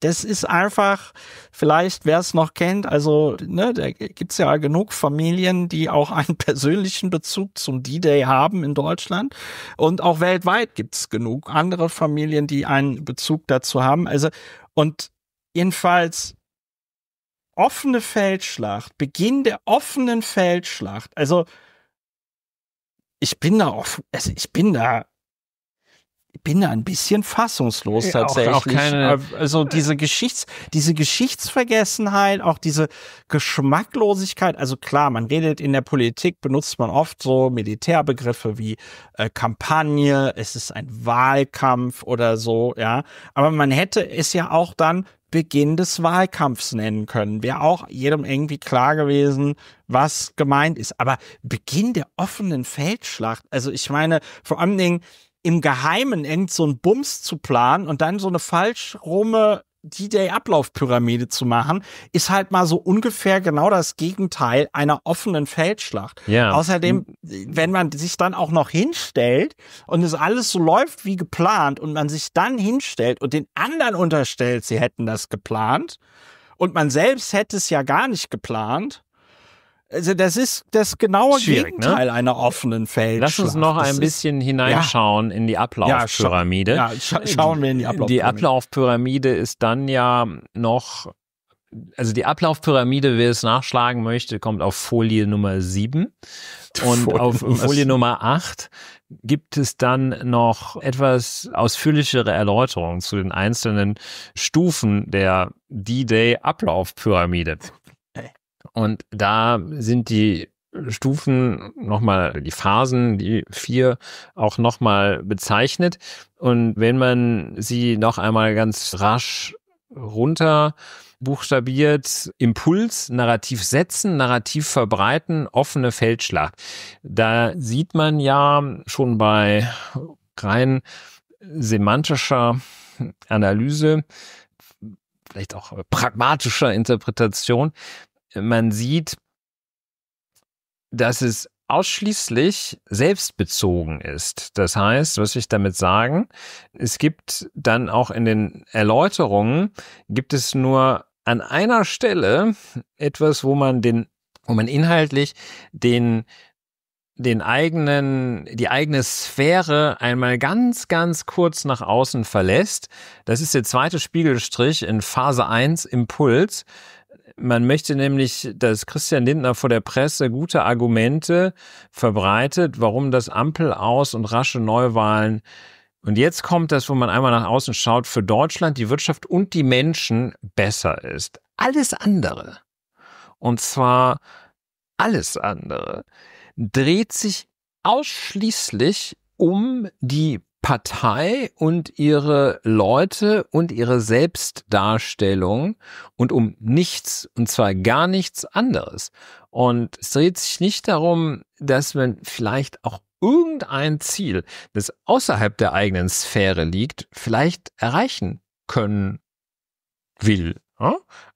das ist einfach, vielleicht wer es noch kennt, also ne, da gibt's ja genug Familien, die auch einen persönlichen Bezug zum D-Day haben in Deutschland. Und auch weltweit gibt's genug andere Familien, die einen Bezug dazu haben. Also, und jedenfalls offene Feldschlacht, Beginn der offenen Feldschlacht, also ich bin da offen, also ich bin da bin ein bisschen fassungslos tatsächlich. Auch, auch keine, also diese Geschichts, diese Geschichtsvergessenheit, auch diese Geschmacklosigkeit. Also klar, man redet in der Politik, benutzt man oft so Militärbegriffe wie äh, Kampagne, es ist ein Wahlkampf oder so, ja. Aber man hätte es ja auch dann Beginn des Wahlkampfs nennen können. Wäre auch jedem irgendwie klar gewesen, was gemeint ist. Aber Beginn der offenen Feldschlacht, also ich meine, vor allen Dingen, im Geheimen irgend so einen Bums zu planen und dann so eine falsch rumme D-Day-Ablaufpyramide zu machen, ist halt mal so ungefähr genau das Gegenteil einer offenen Feldschlacht. Ja. Außerdem, mhm. wenn man sich dann auch noch hinstellt und es alles so läuft wie geplant und man sich dann hinstellt und den anderen unterstellt, sie hätten das geplant und man selbst hätte es ja gar nicht geplant, also das ist das genaue Schwierig, ne? Gegenteil ne? einer offenen Feldschlacht. Lass uns noch das ein bisschen hineinschauen ja. in die Ablaufpyramide. Ja, scha ja, schauen wir in die Ablaufpyramide. Die Ablaufpyramide ist dann ja noch, also die Ablaufpyramide, wer es nachschlagen möchte, kommt auf Folie Nummer 7 und Folie auf Folie Nummer 8 gibt es dann noch etwas ausführlichere Erläuterungen zu den einzelnen Stufen der D-Day-Ablaufpyramide. Und da sind die Stufen, nochmal die Phasen, die vier auch nochmal bezeichnet. Und wenn man sie noch einmal ganz rasch runter buchstabiert, Impuls, Narrativ setzen, Narrativ verbreiten, offene Feldschlacht. Da sieht man ja schon bei rein semantischer Analyse, vielleicht auch pragmatischer Interpretation, man sieht, dass es ausschließlich selbstbezogen ist. Das heißt, was ich damit sagen, es gibt dann auch in den Erläuterungen, gibt es nur an einer Stelle etwas, wo man den, wo man inhaltlich den den eigenen, die eigene Sphäre einmal ganz, ganz kurz nach außen verlässt. Das ist der zweite Spiegelstrich in Phase 1 Impuls. Man möchte nämlich, dass Christian Lindner vor der Presse gute Argumente verbreitet, warum das Ampel aus und rasche Neuwahlen und jetzt kommt das, wo man einmal nach außen schaut, für Deutschland, die Wirtschaft und die Menschen besser ist. Alles andere. Und zwar alles andere dreht sich ausschließlich um die Partei und ihre Leute und ihre Selbstdarstellung und um nichts und zwar gar nichts anderes. Und es dreht sich nicht darum, dass man vielleicht auch irgendein Ziel, das außerhalb der eigenen Sphäre liegt, vielleicht erreichen können will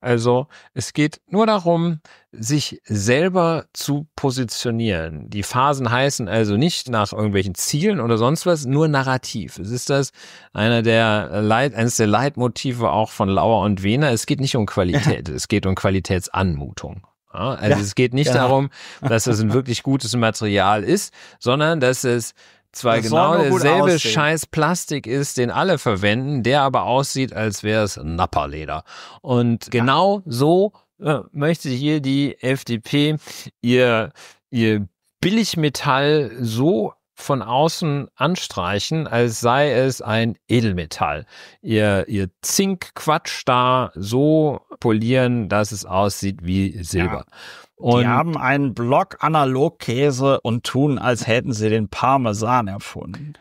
also es geht nur darum, sich selber zu positionieren. Die Phasen heißen also nicht nach irgendwelchen Zielen oder sonst was, nur narrativ. Es ist das einer der Leit, eines der Leitmotive auch von Lauer und Wehner. Es geht nicht um Qualität, ja. es geht um Qualitätsanmutung. Also ja. es geht nicht ja. Genau. darum, dass es ein wirklich gutes Material ist, sondern dass es zwar das genau derselbe scheiß Plastik ist, den alle verwenden, der aber aussieht, als wäre es Napperleder. Und genau so äh, möchte hier die FDP ihr, ihr Billigmetall so von außen anstreichen, als sei es ein Edelmetall. Ihr, ihr Zinkquatsch da so polieren, dass es aussieht wie Silber. Ja. Und die haben einen Block Analogkäse und tun, als hätten sie den Parmesan erfunden.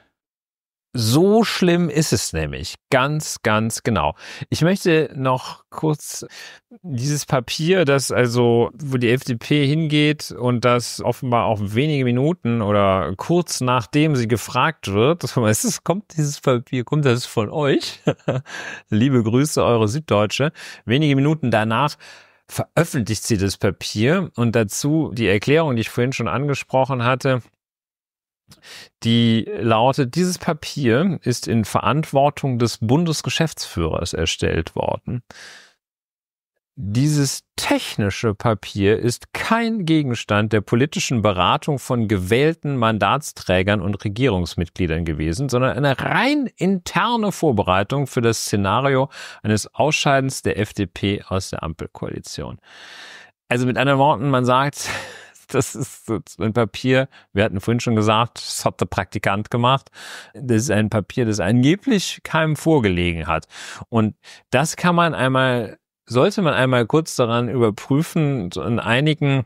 So schlimm ist es nämlich. Ganz, ganz genau. Ich möchte noch kurz dieses Papier, das also, wo die FDP hingeht und das offenbar auch wenige Minuten oder kurz nachdem sie gefragt wird, ist, kommt dieses Papier, kommt das von euch? Liebe Grüße, eure Süddeutsche. Wenige Minuten danach veröffentlicht sie das Papier und dazu die Erklärung, die ich vorhin schon angesprochen hatte die lautet, dieses Papier ist in Verantwortung des Bundesgeschäftsführers erstellt worden. Dieses technische Papier ist kein Gegenstand der politischen Beratung von gewählten Mandatsträgern und Regierungsmitgliedern gewesen, sondern eine rein interne Vorbereitung für das Szenario eines Ausscheidens der FDP aus der Ampelkoalition. Also mit anderen Worten, man sagt, das ist ein Papier, wir hatten vorhin schon gesagt, das hat der Praktikant gemacht. Das ist ein Papier, das angeblich keinem vorgelegen hat. Und das kann man einmal, sollte man einmal kurz daran überprüfen, so in einigen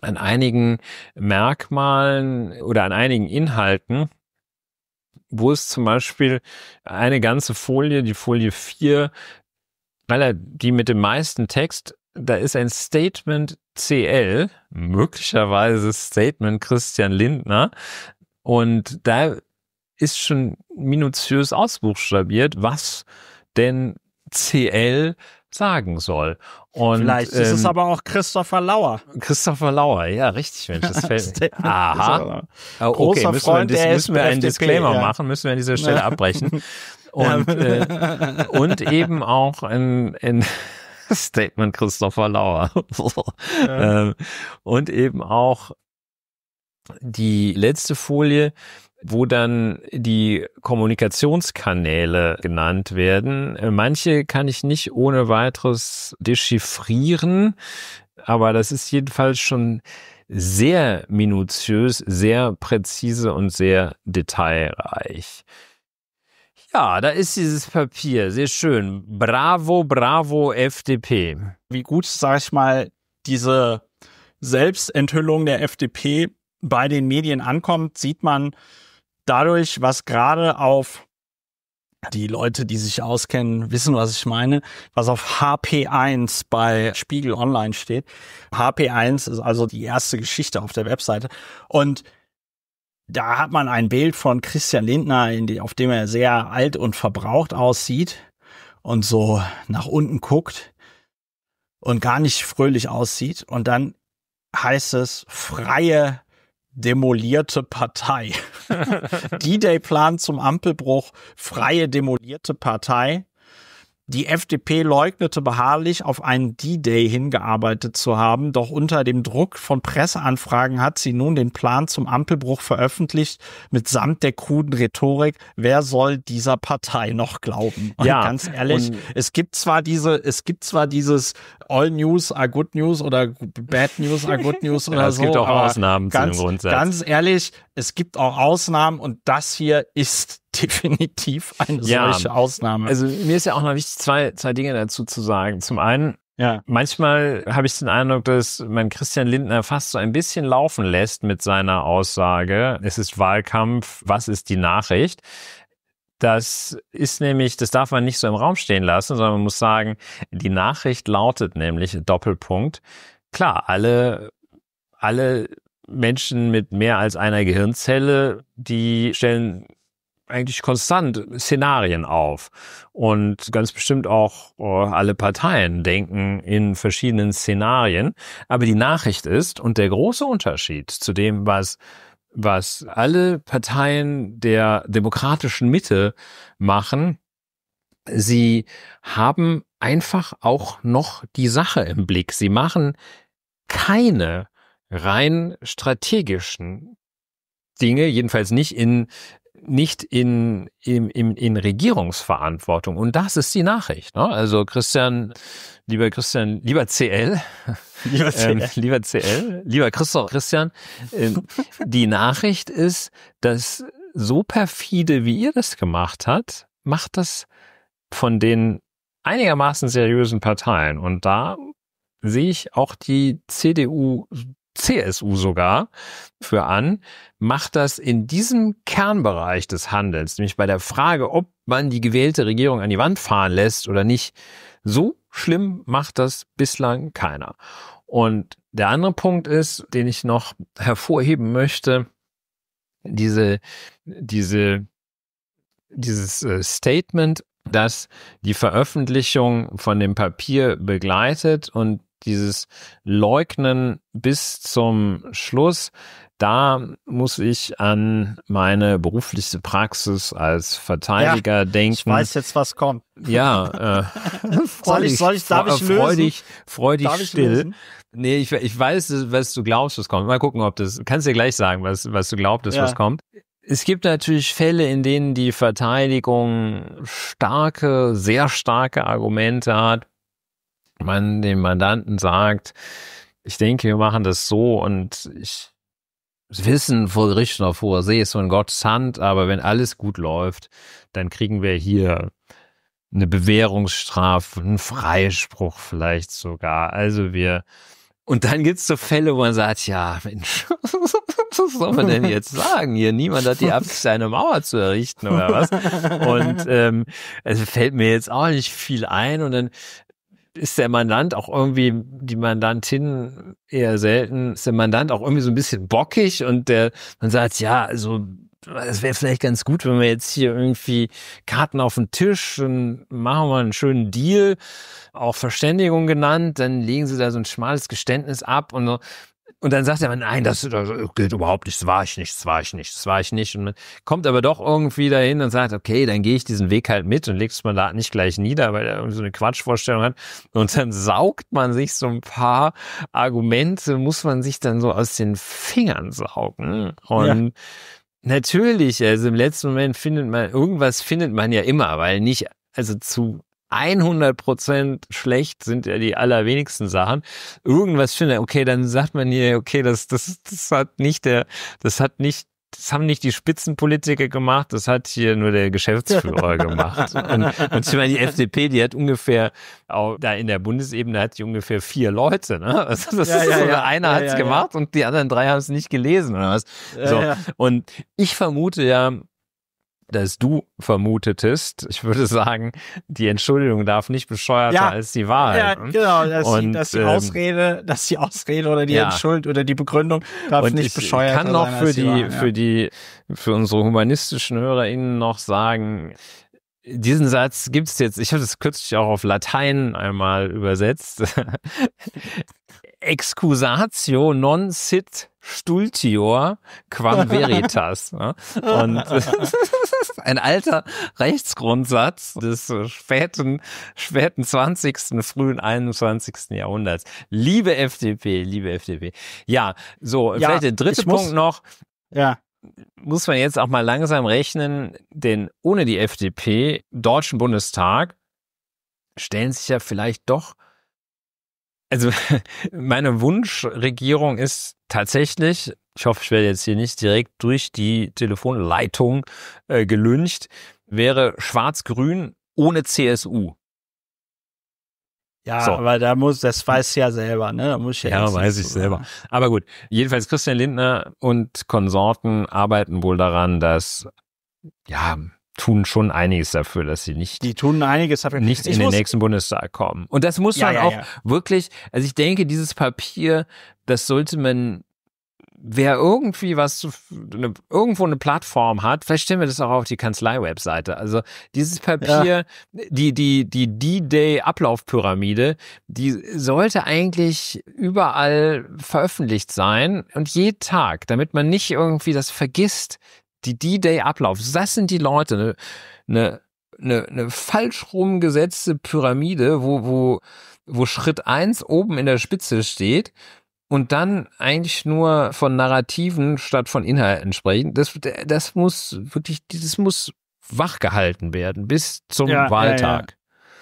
an einigen Merkmalen oder an einigen Inhalten, wo es zum Beispiel eine ganze Folie, die Folie 4, die mit dem meisten Text da ist ein Statement CL, möglicherweise Statement Christian Lindner. Und da ist schon minutiös ausbuchstabiert, was denn CL sagen soll. Und, Vielleicht ist ähm, es aber auch Christopher Lauer. Christopher Lauer, ja, richtig, Mensch, das fällt mir. Aha. Oh, okay, müssen Freund wir, ein, müssen wir einen FDP, Disclaimer ja. machen, müssen wir an dieser Stelle abbrechen. Und, äh, und eben auch ein, ein Statement Christopher Lauer. ja. ähm, und eben auch die letzte Folie, wo dann die Kommunikationskanäle genannt werden. Äh, manche kann ich nicht ohne weiteres dechiffrieren, aber das ist jedenfalls schon sehr minutiös, sehr präzise und sehr detailreich. Ja, da ist dieses Papier. Sehr schön. Bravo, bravo, FDP. Wie gut, sag ich mal, diese Selbstenthüllung der FDP bei den Medien ankommt, sieht man dadurch, was gerade auf die Leute, die sich auskennen, wissen, was ich meine, was auf HP1 bei Spiegel Online steht. HP1 ist also die erste Geschichte auf der Webseite. Und da hat man ein Bild von Christian Lindner, auf dem er sehr alt und verbraucht aussieht und so nach unten guckt und gar nicht fröhlich aussieht. Und dann heißt es freie demolierte Partei. D-Day-Plan zum Ampelbruch, freie demolierte Partei. Die FDP leugnete beharrlich, auf einen D-Day hingearbeitet zu haben, doch unter dem Druck von Presseanfragen hat sie nun den Plan zum Ampelbruch veröffentlicht, mitsamt der kruden Rhetorik, wer soll dieser Partei noch glauben? Und ja, ganz ehrlich, es gibt zwar diese, es gibt zwar dieses All News are Good News oder Bad News are Good News oder ja, es so. Es gibt auch Ausnahmen ganz, zu dem Grundsatz. Ganz ehrlich, es gibt auch Ausnahmen und das hier ist definitiv eine ja. solche Ausnahme. Also mir ist ja auch noch wichtig, zwei, zwei Dinge dazu zu sagen. Zum einen, ja. Manchmal habe ich den Eindruck, dass man Christian Lindner fast so ein bisschen laufen lässt mit seiner Aussage, es ist Wahlkampf, was ist die Nachricht? Das ist nämlich, das darf man nicht so im Raum stehen lassen, sondern man muss sagen, die Nachricht lautet nämlich Doppelpunkt. Klar, alle, alle Menschen mit mehr als einer Gehirnzelle, die stellen eigentlich konstant Szenarien auf. Und ganz bestimmt auch äh, alle Parteien denken in verschiedenen Szenarien. Aber die Nachricht ist, und der große Unterschied zu dem, was was alle Parteien der demokratischen Mitte machen, sie haben einfach auch noch die Sache im Blick. Sie machen keine rein strategischen Dinge, jedenfalls nicht in nicht in, in, in, in Regierungsverantwortung. Und das ist die Nachricht. Ne? Also Christian, lieber Christian, lieber CL, lieber CL, ähm, lieber, CL lieber Christoph Christian, ähm, die Nachricht ist, dass so perfide, wie ihr das gemacht habt, macht das von den einigermaßen seriösen Parteien. Und da sehe ich auch die CDU CSU sogar für an, macht das in diesem Kernbereich des Handels, nämlich bei der Frage, ob man die gewählte Regierung an die Wand fahren lässt oder nicht, so schlimm macht das bislang keiner. Und der andere Punkt ist, den ich noch hervorheben möchte, diese, diese, dieses äh, Statement, dass die Veröffentlichung von dem Papier begleitet und dieses Leugnen bis zum Schluss, da muss ich an meine berufliche Praxis als Verteidiger ja, denken. Ich weiß jetzt, was kommt. Ja, äh, soll ich, soll ich, darf ich lösen? freudig, freudig darf still. Lösen? Nee, ich, ich weiß, was du glaubst, was kommt. Mal gucken, ob das, kannst dir gleich sagen, was, was du glaubst, ja. was kommt. Es gibt natürlich Fälle, in denen die Verteidigung starke, sehr starke Argumente hat, man dem Mandanten sagt, ich denke, wir machen das so und ich Wissen vor Gericht noch vor See ist so von Gottes Hand, aber wenn alles gut läuft, dann kriegen wir hier eine Bewährungsstrafe, einen Freispruch vielleicht sogar. Also wir und dann gibt es so Fälle, wo man sagt, ja, Mensch, was soll man denn jetzt sagen? Hier, niemand hat die Absicht, eine Mauer zu errichten oder was. Und ähm, es also fällt mir jetzt auch nicht viel ein. Und dann ist der Mandant auch irgendwie, die Mandantin eher selten, ist der Mandant auch irgendwie so ein bisschen bockig und der, man sagt, ja, also es wäre vielleicht ganz gut, wenn wir jetzt hier irgendwie Karten auf den Tisch, dann machen wir einen schönen Deal, auch Verständigung genannt, dann legen sie da so ein schmales Geständnis ab und so. Und dann sagt er, nein, das, das geht überhaupt nicht, das war ich nicht, das war ich nicht, das war ich nicht. Und man kommt aber doch irgendwie dahin und sagt, okay, dann gehe ich diesen Weg halt mit und legt man da nicht gleich nieder, weil er so eine Quatschvorstellung hat. Und dann saugt man sich so ein paar Argumente, muss man sich dann so aus den Fingern saugen. Und ja. natürlich, also im letzten Moment findet man, irgendwas findet man ja immer, weil nicht, also zu 100% schlecht sind ja die allerwenigsten Sachen. Irgendwas finde, okay, dann sagt man hier, okay, das, das, das hat nicht der, das hat nicht das haben nicht die Spitzenpolitiker gemacht, das hat hier nur der Geschäftsführer gemacht. Und, und ich meine, die FDP, die hat ungefähr, auch da in der Bundesebene hat die ungefähr vier Leute. Ne? Also das ja, ist ja, so, ja. einer ja, es ja, gemacht und die anderen drei haben es nicht gelesen oder was. so. Und ich vermute ja, das du vermutetest. Ich würde sagen, die Entschuldigung darf nicht bescheuerter ja, als die Wahrheit. Ja, genau, dass, und, die, dass die ähm, Ausrede, dass die Ausrede oder die ja. Entschuld oder die Begründung darf und nicht bescheuerter sein. Ich kann noch für die, die für die, für unsere humanistischen HörerInnen noch sagen, diesen Satz gibt es jetzt, ich habe das kürzlich auch auf Latein einmal übersetzt. Excusatio non sit stultior quam veritas. Und ein alter Rechtsgrundsatz des späten, späten 20., frühen 21. Jahrhunderts. Liebe FDP, liebe FDP. Ja, so, ja, vielleicht der dritte Punkt muss, noch. Ja. Muss man jetzt auch mal langsam rechnen, denn ohne die FDP Deutschen Bundestag stellen sich ja vielleicht doch also meine Wunschregierung ist tatsächlich, ich hoffe, ich werde jetzt hier nicht direkt durch die Telefonleitung äh, gelüncht, wäre schwarz-grün ohne CSU. Ja, so. aber da muss, das weiß ja selber, ne? Da muss ich ja, ja weiß ich selber. Aber gut, jedenfalls Christian Lindner und Konsorten arbeiten wohl daran, dass ja tun schon einiges dafür, dass sie nicht, die tun einiges dafür. nicht in den nächsten Bundestag kommen. Und das muss ja, man ja, auch ja. wirklich, also ich denke, dieses Papier, das sollte man, wer irgendwie was, eine, irgendwo eine Plattform hat, vielleicht stellen wir das auch auf die Kanzlei-Webseite. Also dieses Papier, die, die, die D-Day-Ablaufpyramide, die sollte eigentlich überall veröffentlicht sein und jeden Tag, damit man nicht irgendwie das vergisst, die D-Day-Ablauf. Das sind die Leute. Eine, ne, ne, ne falsch rumgesetzte Pyramide, wo, wo, wo Schritt eins oben in der Spitze steht und dann eigentlich nur von Narrativen statt von Inhalten sprechen. Das, das muss wirklich, das muss wachgehalten werden bis zum ja, Wahltag. Ja, ja.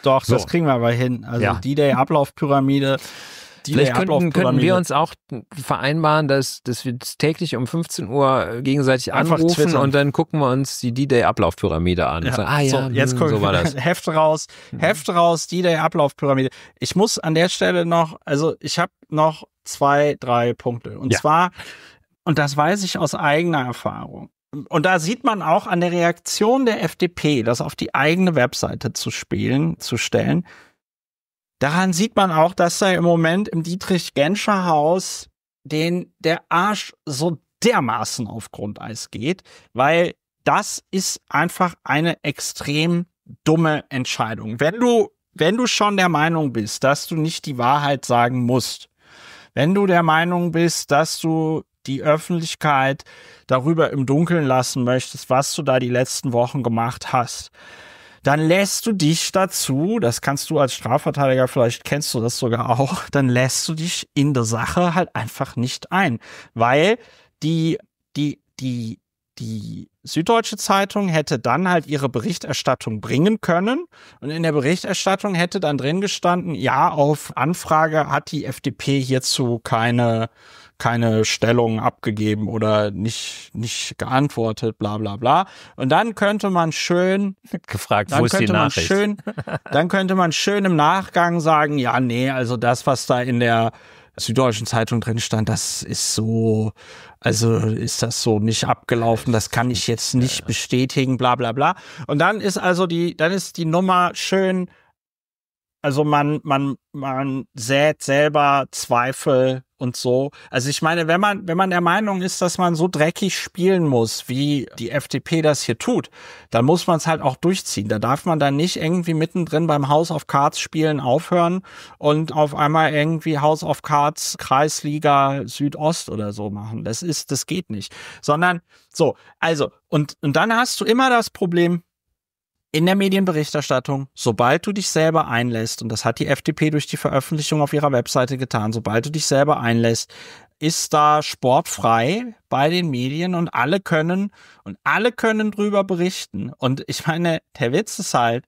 Doch, so. das kriegen wir aber hin. Also ja. D-Day-Ablaufpyramide Vielleicht könnten, könnten wir uns auch vereinbaren, dass, dass wir täglich um 15 Uhr äh, gegenseitig Einfach anrufen twittern. und dann gucken wir uns die D-Day-Ablaufpyramide an. Ja. Sagen, ah ja, so, jetzt hm, gucken so war das. Heft raus, mhm. Heft raus, D-Day-Ablaufpyramide. Ich muss an der Stelle noch, also ich habe noch zwei, drei Punkte. Und ja. zwar, und das weiß ich aus eigener Erfahrung. Und da sieht man auch an der Reaktion der FDP, das auf die eigene Webseite zu spielen, zu stellen, Daran sieht man auch, dass da im Moment im Dietrich-Genscher-Haus den der Arsch so dermaßen auf Grundeis geht, weil das ist einfach eine extrem dumme Entscheidung. Wenn du, wenn du schon der Meinung bist, dass du nicht die Wahrheit sagen musst, wenn du der Meinung bist, dass du die Öffentlichkeit darüber im Dunkeln lassen möchtest, was du da die letzten Wochen gemacht hast, dann lässt du dich dazu, das kannst du als Strafverteidiger, vielleicht kennst du das sogar auch, dann lässt du dich in der Sache halt einfach nicht ein, weil die, die, die, die Süddeutsche Zeitung hätte dann halt ihre Berichterstattung bringen können. Und in der Berichterstattung hätte dann drin gestanden, ja, auf Anfrage hat die FDP hierzu keine keine Stellung abgegeben oder nicht, nicht geantwortet, bla bla bla. Und dann könnte man schön gefragt, wo ist die Nachricht? Schön, dann könnte man schön im Nachgang sagen, ja, nee, also das, was da in der Süddeutschen Zeitung drin stand, das ist so, also ist das so nicht abgelaufen, das kann ich jetzt nicht bestätigen, bla bla bla. Und dann ist also die, dann ist die Nummer schön also man, man, man sät selber Zweifel und so. Also ich meine, wenn man, wenn man der Meinung ist, dass man so dreckig spielen muss, wie die FDP das hier tut, dann muss man es halt auch durchziehen. Da darf man dann nicht irgendwie mittendrin beim House of Cards spielen aufhören und auf einmal irgendwie House of Cards Kreisliga Südost oder so machen. Das ist, das geht nicht. Sondern so, also, und, und dann hast du immer das Problem, in der Medienberichterstattung, sobald du dich selber einlässt, und das hat die FDP durch die Veröffentlichung auf ihrer Webseite getan, sobald du dich selber einlässt, ist da sportfrei bei den Medien und alle können und alle können drüber berichten. Und ich meine, der Witz ist halt,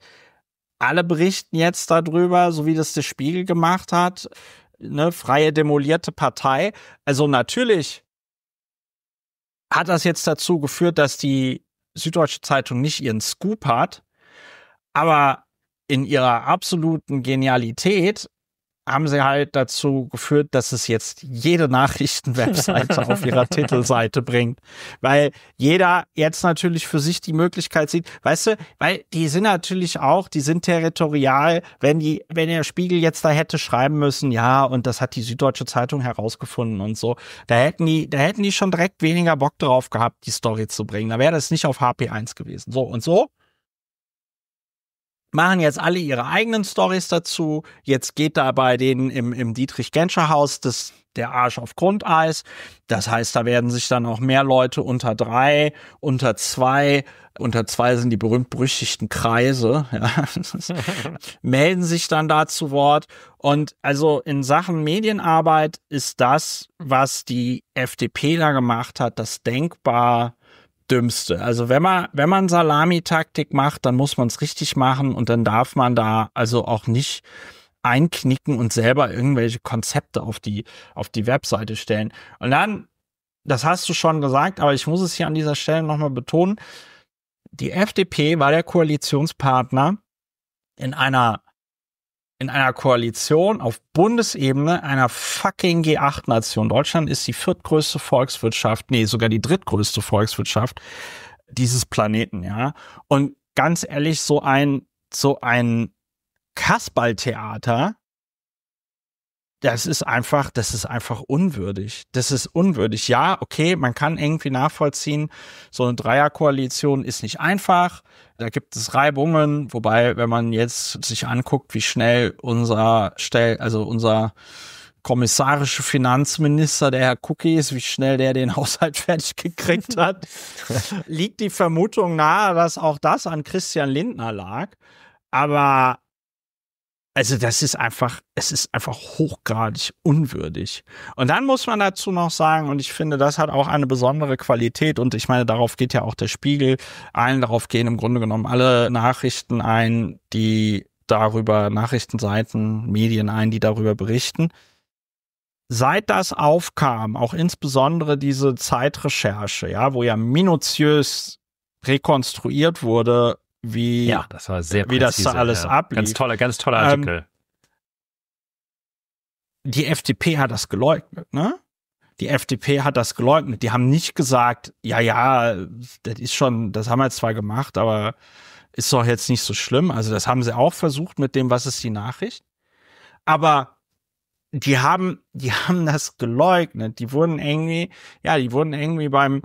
alle berichten jetzt darüber, so wie das der Spiegel gemacht hat, eine freie demolierte Partei. Also natürlich hat das jetzt dazu geführt, dass die Süddeutsche Zeitung nicht ihren Scoop hat, aber in ihrer absoluten Genialität haben sie halt dazu geführt, dass es jetzt jede Nachrichtenwebseite auf ihrer Titelseite bringt. Weil jeder jetzt natürlich für sich die Möglichkeit sieht, weißt du, weil die sind natürlich auch, die sind territorial, wenn die, wenn der Spiegel jetzt da hätte schreiben müssen, ja, und das hat die Süddeutsche Zeitung herausgefunden und so, da hätten die, da hätten die schon direkt weniger Bock drauf gehabt, die Story zu bringen. Da wäre das nicht auf HP1 gewesen. So und so machen jetzt alle ihre eigenen Stories dazu. Jetzt geht da bei denen im, im Dietrich-Genscher-Haus das, der Arsch auf Grundeis. Das heißt, da werden sich dann auch mehr Leute unter drei, unter zwei, unter zwei sind die berühmt-berüchtigten Kreise, ja, melden sich dann da zu Wort. Und also in Sachen Medienarbeit ist das, was die FDP da gemacht hat, das denkbar Dümmste. Also wenn man, wenn man Salamitaktik macht, dann muss man es richtig machen und dann darf man da also auch nicht einknicken und selber irgendwelche Konzepte auf die, auf die Webseite stellen. Und dann, das hast du schon gesagt, aber ich muss es hier an dieser Stelle nochmal betonen, die FDP war der Koalitionspartner in einer in einer Koalition auf Bundesebene einer fucking G8-Nation. Deutschland ist die viertgrößte Volkswirtschaft, nee, sogar die drittgrößte Volkswirtschaft dieses Planeten, ja. Und ganz ehrlich, so ein, so ein Kasperltheater das ist einfach, das ist einfach unwürdig. Das ist unwürdig. Ja, okay, man kann irgendwie nachvollziehen, so eine Dreierkoalition ist nicht einfach. Da gibt es Reibungen, wobei, wenn man jetzt sich anguckt, wie schnell unser Stell, also unser kommissarische Finanzminister, der Herr Cookies, wie schnell der den Haushalt fertig gekriegt hat, liegt die Vermutung nahe, dass auch das an Christian Lindner lag. Aber also das ist einfach, es ist einfach hochgradig unwürdig. Und dann muss man dazu noch sagen, und ich finde, das hat auch eine besondere Qualität. Und ich meine, darauf geht ja auch der Spiegel ein, darauf gehen im Grunde genommen alle Nachrichten ein, die darüber, Nachrichtenseiten, Medien ein, die darüber berichten. Seit das aufkam, auch insbesondere diese Zeitrecherche, ja, wo ja minutiös rekonstruiert wurde, wie, ja, das, war sehr wie präzise, das alles ja. ablief. Ganz toller, ganz toller ähm, Artikel. Ähm, die FDP hat das geleugnet, ne? Die FDP hat das geleugnet. Die haben nicht gesagt, ja, ja, das ist schon, das haben wir halt zwar gemacht, aber ist doch jetzt nicht so schlimm. Also das haben sie auch versucht mit dem, was ist die Nachricht. Aber die haben, die haben das geleugnet. Die wurden irgendwie, ja, die wurden irgendwie beim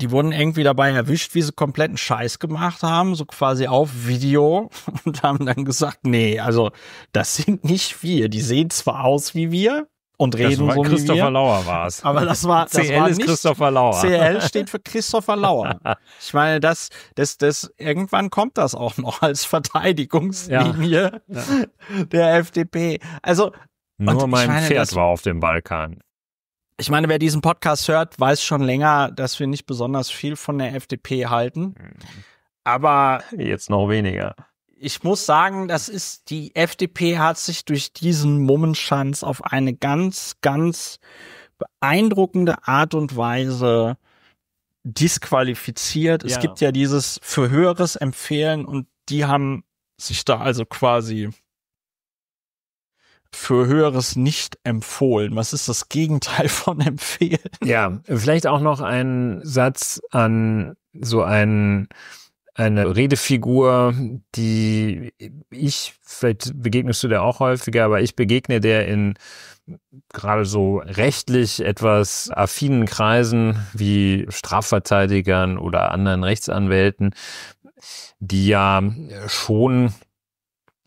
die wurden irgendwie dabei erwischt, wie sie kompletten Scheiß gemacht haben, so quasi auf Video und haben dann gesagt, nee, also das sind nicht wir. Die sehen zwar aus wie wir und reden das war so Christopher wie wir, Lauer war es. Aber das war das CL war ist nicht, Christopher Lauer. CL steht für Christopher Lauer. Ich meine, das das das irgendwann kommt das auch noch als Verteidigungslinie ja. Ja. der FDP. Also nur mein meine, Pferd war auf dem Balkan. Ich meine, wer diesen Podcast hört, weiß schon länger, dass wir nicht besonders viel von der FDP halten. Aber jetzt noch weniger. Ich muss sagen, das ist die FDP hat sich durch diesen Mummenschanz auf eine ganz, ganz beeindruckende Art und Weise disqualifiziert. Ja. Es gibt ja dieses für höheres Empfehlen und die haben sich da also quasi für Höheres nicht empfohlen. Was ist das Gegenteil von empfehlen? Ja, vielleicht auch noch ein Satz an so ein, eine Redefigur, die ich, vielleicht begegnest du der auch häufiger, aber ich begegne der in gerade so rechtlich etwas affinen Kreisen wie Strafverteidigern oder anderen Rechtsanwälten, die ja schon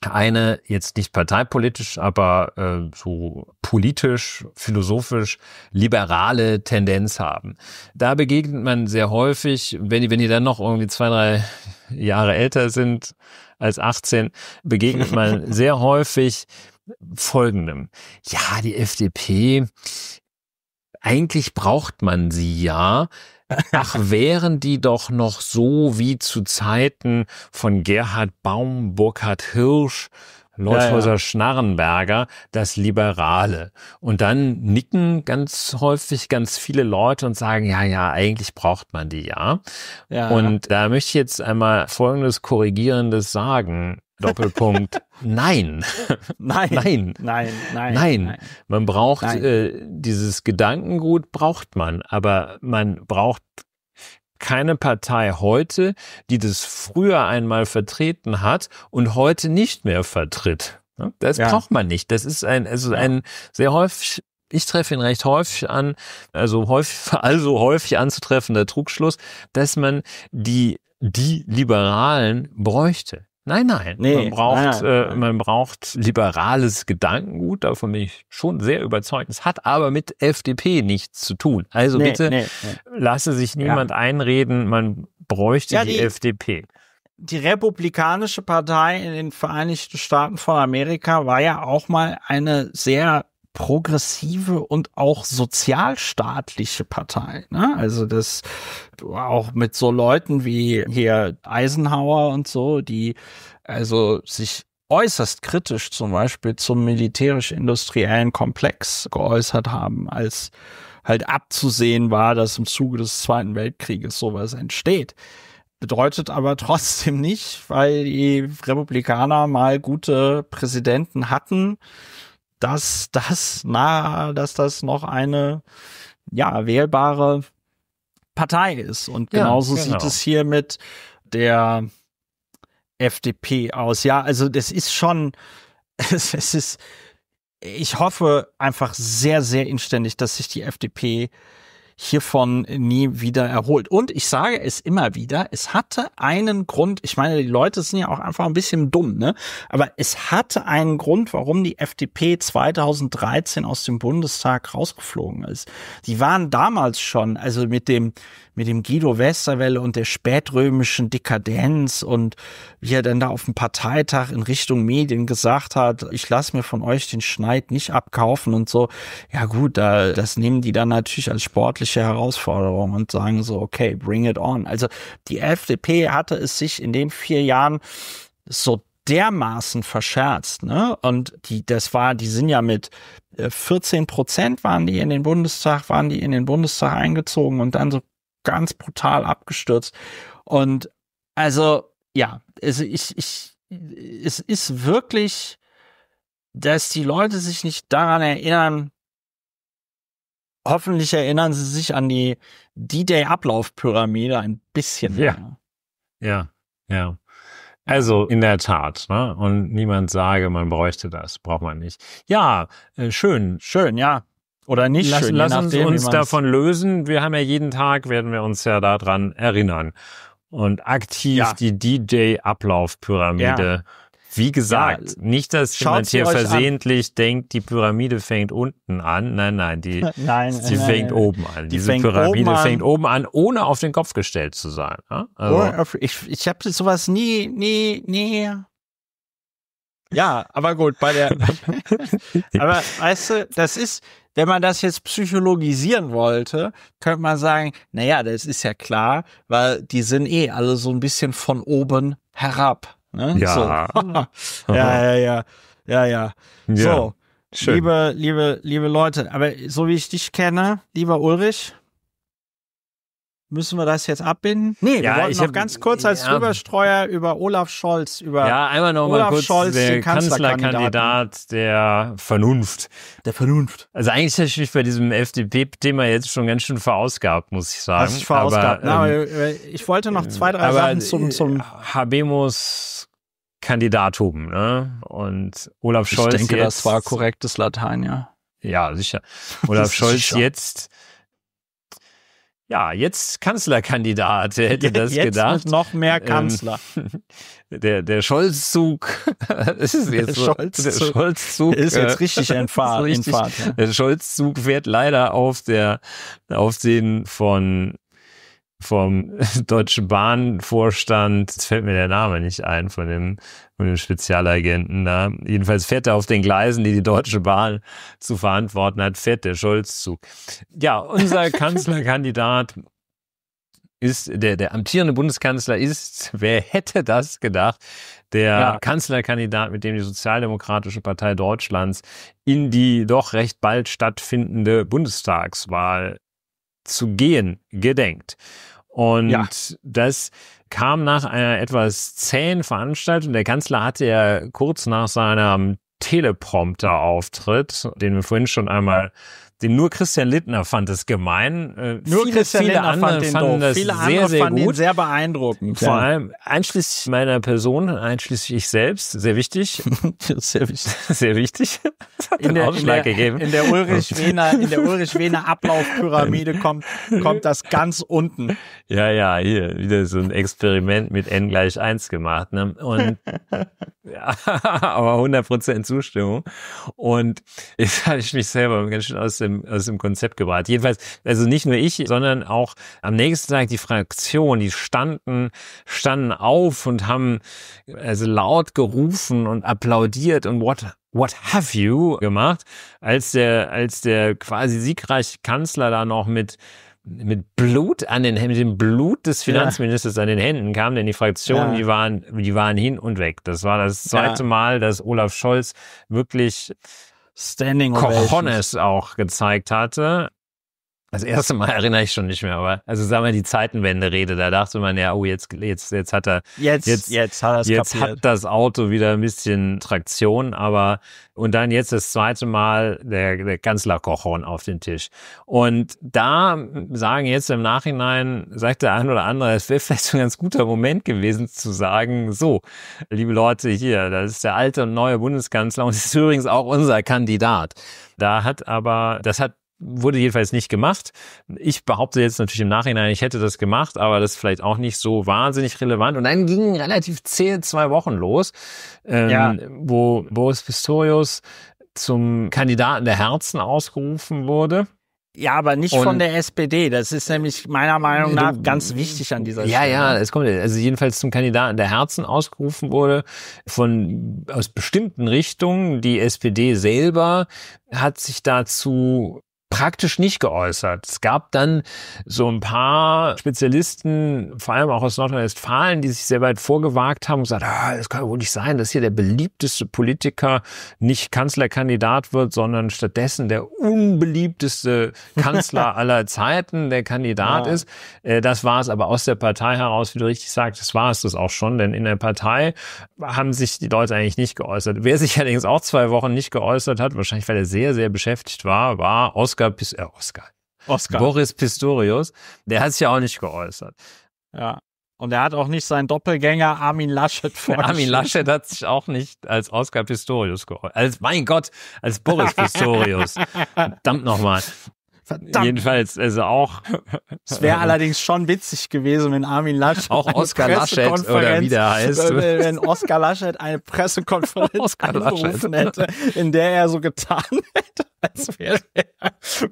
eine jetzt nicht parteipolitisch, aber äh, so politisch, philosophisch liberale Tendenz haben. Da begegnet man sehr häufig, wenn die, wenn die dann noch irgendwie zwei, drei Jahre älter sind als 18, begegnet man sehr häufig folgendem. Ja, die FDP, eigentlich braucht man sie ja, Ach, wären die doch noch so wie zu Zeiten von Gerhard Baum, Burkhard Hirsch, Leuthäuser ja, ja. Schnarrenberger, das Liberale. Und dann nicken ganz häufig ganz viele Leute und sagen, ja, ja, eigentlich braucht man die, ja. ja und da möchte ich jetzt einmal folgendes Korrigierendes sagen. Doppelpunkt. Nein. Nein. nein. Nein. Nein. Nein. Man braucht nein. Äh, dieses Gedankengut, braucht man, aber man braucht keine Partei heute, die das früher einmal vertreten hat und heute nicht mehr vertritt. Das ja. braucht man nicht. Das ist ein, also ja. ein sehr häufig, ich treffe ihn recht häufig an, also häufig, also häufig anzutreffender Trugschluss, dass man die, die Liberalen bräuchte. Nein, nein. Nee, man, braucht, nein, nein. Äh, man braucht liberales Gedankengut, davon bin ich schon sehr überzeugt. Es hat aber mit FDP nichts zu tun. Also nee, bitte nee, lasse sich niemand ja. einreden, man bräuchte ja, die, die, FDP. Die Republikanische Partei in den Vereinigten Staaten von Amerika war ja auch mal eine sehr progressive und auch sozialstaatliche Partei. Ne? Also das auch mit so Leuten wie hier Eisenhower und so, die also sich äußerst kritisch zum Beispiel zum militärisch-industriellen Komplex geäußert haben, als halt abzusehen war, dass im Zuge des Zweiten Weltkrieges sowas entsteht. Bedeutet aber trotzdem nicht, weil die Republikaner mal gute Präsidenten hatten, dass das, na, dass das noch eine, ja, wählbare Partei ist. Und genauso ja, genau. sieht es hier mit der FDP aus. Ja, also das ist schon, es, es ist, ich hoffe einfach sehr, sehr inständig, dass sich die FDP hiervon nie wieder erholt. Und ich sage es immer wieder, es hatte einen Grund, ich meine, die Leute sind ja auch einfach ein bisschen dumm, ne? Aber es hatte einen Grund, warum die FDP 2013 aus dem Bundestag rausgeflogen ist. Die waren damals schon, also mit dem mit dem Guido Westerwelle und der spätrömischen Dekadenz und wie er dann da auf dem Parteitag in Richtung Medien gesagt hat, ich lasse mir von euch den Schneid nicht abkaufen und so. Ja gut, da, das nehmen die dann natürlich als sportliche Herausforderung und sagen so, okay, bring it on. Also die FDP hatte es sich in den vier Jahren so dermaßen verscherzt, ne? Und die, das war, die sind ja mit 14 äh, Prozent waren die in den Bundestag, waren die in den Bundestag eingezogen und dann so ganz brutal abgestürzt. Und also, ja, es, ich, ich, es ist wirklich, dass die Leute sich nicht daran erinnern, hoffentlich erinnern sie sich an die D-Day-Ablaufpyramide ein bisschen. Ja. ja, ja. Also in der Tat, ne? Und niemand sage, man bräuchte das, braucht man nicht. Ja, äh, schön. Schön, ja. Oder nicht lass, schön. Lass nachdem, uns, uns davon lösen. Wir haben ja jeden Tag, werden wir uns ja daran erinnern. Und aktiv ja. die DJ-Ablaufpyramide. Ja. Wie gesagt, ja, nicht, dass jemand hier versehentlich an. denkt, die Pyramide fängt unten an. Nein, nein, die, nein, die nein, fängt nein. oben an. Die Diese fängt Pyramide oben fängt oben an, ohne auf den Kopf gestellt zu sein. Also. ich ich habe sowas nie, nie, nie ja, aber gut, bei der. aber weißt du, das ist, wenn man das jetzt psychologisieren wollte, könnte man sagen, naja, das ist ja klar, weil die sind eh alle so ein bisschen von oben herab. Ne? Ja. So. ja, ja, ja, ja, ja. So, ja, liebe, liebe, liebe Leute, aber so wie ich dich kenne, lieber Ulrich, Müssen wir das jetzt abbinden? Nee, ja, wir wollten ich noch hab, ganz kurz als ja. Überstreuer über Olaf Scholz, über ja, einmal noch Olaf mal kurz, Scholz, der den Kanzlerkandidat der Vernunft. Der Vernunft. Also eigentlich habe ich mich bei diesem FDP-Thema jetzt schon ganz schön verausgabt, muss ich sagen. Hast ich verausgabt. Aber, ähm, äh, äh, ich wollte noch zwei, drei Sachen zum, äh, zum Habemus Kandidatum, ne? Und Olaf Scholz. Ich denke, jetzt, das war korrektes Latein, ja. Ja, sicher. Olaf Scholz sicher. jetzt ja, jetzt Kanzlerkandidat, wer hätte das jetzt gedacht? Noch mehr ähm, Kanzler. Ähm, der, der Scholzzug ist jetzt der Scholzzug, der Scholzzug ist jetzt äh, richtig in Fahrt. Richtig, in Fahrt ja. Der Scholzzug fährt leider auf der auf den von vom Deutschen Bahnvorstand, jetzt fällt mir der Name nicht ein, von dem, von dem Spezialagenten da. Jedenfalls fährt er auf den Gleisen, die die Deutsche Bahn zu verantworten hat, fährt der Scholz-Zug. Ja, unser Kanzlerkandidat ist, der, der amtierende Bundeskanzler ist, wer hätte das gedacht, der ja. Kanzlerkandidat, mit dem die Sozialdemokratische Partei Deutschlands in die doch recht bald stattfindende Bundestagswahl zu gehen gedenkt. Und ja. das kam nach einer etwas zähen Veranstaltung. Der Kanzler hatte ja kurz nach seinem Teleprompter-Auftritt, den wir vorhin schon einmal den nur Christian Littner fand es gemein. Äh, nur viele, Christian viele Lindner andere fand fanden das viele sehr, sehr fanden gut. sehr beeindruckend. Vor ja. allem einschließlich meiner Person, einschließlich ich selbst, sehr wichtig. sehr wichtig. Sehr wichtig. Das hat in der, in der, gegeben. In der Ulrich-Wehner Ulrich, Ulrich Ablaufpyramide kommt, kommt das ganz unten. Ja, ja, hier wieder so ein Experiment mit n gleich 1 gemacht. Ne? Und ja, aber 100% Zustimmung. Und jetzt habe ich mich selber ganz schön aus im, ist also im Konzept gebracht. Jedenfalls, also nicht nur ich, sondern auch am nächsten Tag die Fraktion, die standen, standen auf und haben also laut gerufen und applaudiert und what What have you gemacht, als der, als der quasi siegreiche Kanzler da noch mit, mit Blut an den mit dem Blut des Finanzministers ja. an den Händen kam, denn die Fraktionen, ja. die waren, die waren hin und weg. Das war das zweite ja. Mal, dass Olaf Scholz wirklich Standing Cojones auch gezeigt hatte. Das erste Mal erinnere ich schon nicht mehr, aber also sagen wir die Zeitenwende-Rede, da dachte man ja, oh, jetzt, jetzt, jetzt hat er jetzt, jetzt, jetzt, hat, jetzt hat das Auto wieder ein bisschen Traktion, aber und dann jetzt das zweite Mal der, der Kanzlerkochhorn auf den Tisch. Und da sagen jetzt im Nachhinein, sagt der ein oder andere, es wäre vielleicht ein ganz guter Moment gewesen zu sagen, so, liebe Leute hier, das ist der alte und neue Bundeskanzler und das ist übrigens auch unser Kandidat. Da hat aber, das hat wurde jedenfalls nicht gemacht. Ich behaupte jetzt natürlich im Nachhinein, ich hätte das gemacht, aber das ist vielleicht auch nicht so wahnsinnig relevant. Und dann gingen relativ zäh zwei Wochen los, ähm, ja. wo Boris Pistorius zum Kandidaten der Herzen ausgerufen wurde. Ja, aber nicht und von der SPD. Das ist nämlich meiner Meinung nach ganz wichtig an dieser ja, Stelle. Ja, ja, es kommt also jedenfalls zum Kandidaten, der Herzen ausgerufen wurde von aus bestimmten Richtungen. Die SPD selber hat sich dazu praktisch nicht geäußert. Es gab dann so ein paar Spezialisten, vor allem auch aus Nordrhein-Westfalen, die sich sehr weit vorgewagt haben und gesagt, ah, das kann ja wohl nicht sein, dass hier der beliebteste Politiker nicht Kanzlerkandidat wird, sondern stattdessen der unbeliebteste Kanzler aller Zeiten der Kandidat ja. ist. Äh, das war es aber aus der Partei heraus, wie du richtig sagst, das war es das auch schon, denn in der Partei haben sich die Leute eigentlich nicht geäußert. Wer sich allerdings auch zwei Wochen nicht geäußert hat, wahrscheinlich weil er sehr, sehr beschäftigt war, war Oskar Oscar, äh Oscar. Oscar. Boris Pistorius, der hat sich ja auch nicht geäußert. Ja. Und er hat auch nicht seinen Doppelgänger Armin Laschet vorgestellt. Armin Laschet hat sich auch nicht als Oscar Pistorius geäußert. Als, mein Gott, als Boris Pistorius. Verdammt nochmal. Verdammt. Jedenfalls, also auch. Es wäre allerdings schon witzig gewesen, wenn Armin Laschet. Auch Oscar Laschet oder wie der heißt. Wenn Oscar Laschet eine Pressekonferenz angerufen hätte, in der er so getan hätte, als wäre er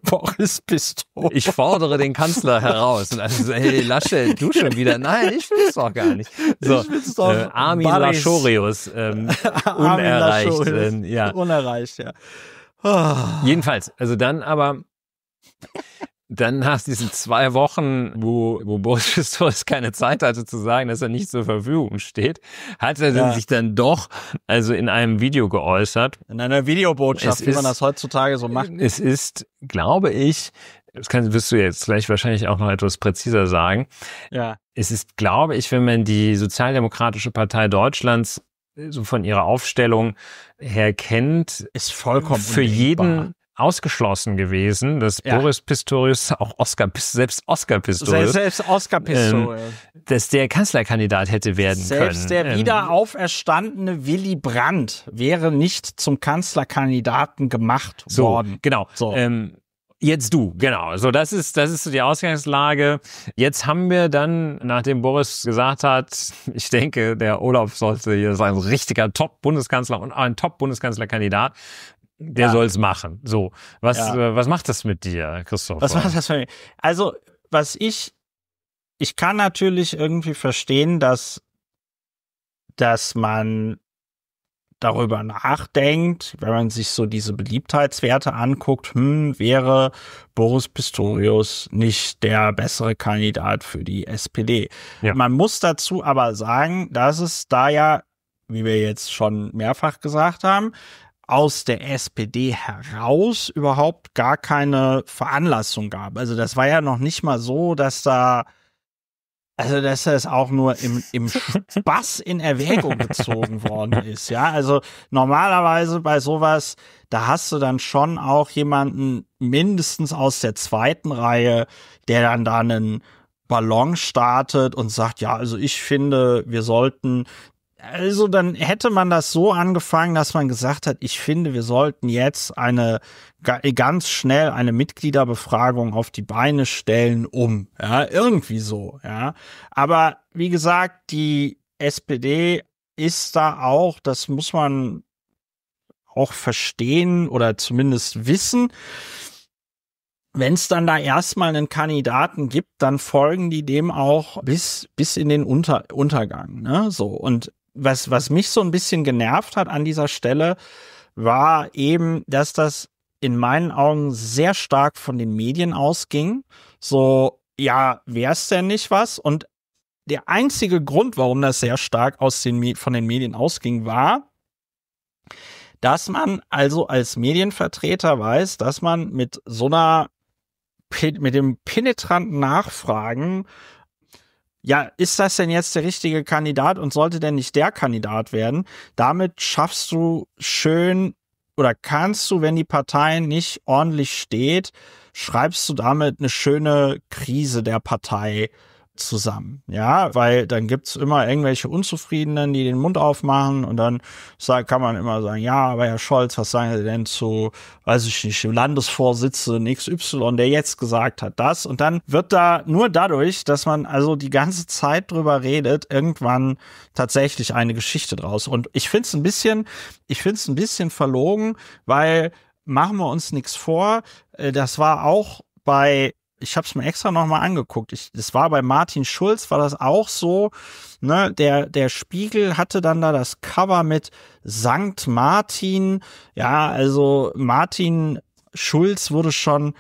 Boris Pistor. Ich fordere den Kanzler heraus. Und also, hey Laschet, du schon wieder. Nein, ich will es doch gar nicht. So, ich will's doch äh, Armin Baris. Laschorius. Ähm, Armin unerreicht. Laschorius. Ähm, ja. Unerreicht, ja. Jedenfalls, also dann aber dann nach diesen zwei Wochen, wo, wo Boris keine Zeit hatte zu sagen, dass er nicht zur Verfügung steht, hat er ja. sich dann doch also in einem Video geäußert. In einer Videobotschaft, es wie man das heutzutage so macht. Es ist, glaube ich, das kannst, wirst du jetzt gleich wahrscheinlich auch noch etwas präziser sagen. Ja. Es ist, glaube ich, wenn man die Sozialdemokratische Partei Deutschlands so von ihrer Aufstellung her kennt, ist vollkommen für undenkbar. jeden ausgeschlossen gewesen, dass ja. Boris Pistorius, auch Oscar, selbst Oscar Pistorius, selbst Oscar ähm, Pistorius, ähm, dass der Kanzlerkandidat hätte werden selbst können. Selbst der ähm, auferstandene Willy Brandt wäre nicht zum Kanzlerkandidaten gemacht so, worden. Genau. So. Ähm, Jetzt du, genau. So, das ist, das ist die Ausgangslage. Jetzt haben wir dann, nachdem Boris gesagt hat, ich denke, der Olaf sollte hier sein richtiger Top-Bundeskanzler und ein Top-Bundeskanzlerkandidat, der ja. soll es machen. So, was, ja. äh, was macht das mit dir, Christoph? Was macht das mit mir? Also, was ich, ich kann natürlich irgendwie verstehen, dass, dass man darüber nachdenkt, wenn man sich so diese Beliebtheitswerte anguckt, hm, wäre Boris Pistorius nicht der bessere Kandidat für die SPD. Ja. Man muss dazu aber sagen, dass es da ja, wie wir jetzt schon mehrfach gesagt haben, aus der SPD heraus überhaupt gar keine Veranlassung gab. Also das war ja noch nicht mal so, dass da also, dass das auch nur im, im Spaß in Erwägung gezogen worden ist, ja. Also normalerweise bei sowas, da hast du dann schon auch jemanden mindestens aus der zweiten Reihe, der dann da einen Ballon startet und sagt, ja, also ich finde, wir sollten also dann hätte man das so angefangen, dass man gesagt hat, ich finde, wir sollten jetzt eine ganz schnell eine Mitgliederbefragung auf die Beine stellen, um ja irgendwie so ja. Aber wie gesagt, die SPD ist da auch, das muss man auch verstehen oder zumindest wissen. Wenn es dann da erstmal einen Kandidaten gibt, dann folgen die dem auch bis, bis in den Unter Untergang. Ne? So, und was, was mich so ein bisschen genervt hat an dieser Stelle, war eben, dass das in meinen Augen sehr stark von den Medien ausging. So, ja, wär's denn nicht was? Und der einzige Grund, warum das sehr stark aus den, von den Medien ausging, war, dass man also als Medienvertreter weiß, dass man mit so einer, mit dem penetranten Nachfragen ja, ist das denn jetzt der richtige Kandidat und sollte denn nicht der Kandidat werden? Damit schaffst du schön oder kannst du, wenn die Partei nicht ordentlich steht, schreibst du damit eine schöne Krise der Partei zusammen. Ja, weil dann gibt's immer irgendwelche Unzufriedenen, die den Mund aufmachen und dann sag, kann man immer sagen, ja, aber Herr Scholz, was sagen Sie denn zu, weiß ich nicht, dem Landesvorsitzenden XY, der jetzt gesagt hat das. Und dann wird da nur dadurch, dass man also die ganze Zeit drüber redet, irgendwann tatsächlich eine Geschichte draus. Und ich find's ein bisschen, ich find's ein bisschen verlogen, weil machen wir uns nichts vor, äh, das war auch bei ich habe es mir extra nochmal angeguckt. Ich, das war bei Martin Schulz, war das auch so. Ne? Der, der Spiegel hatte dann da das Cover mit Sankt Martin. Ja, also Martin Schulz wurde schon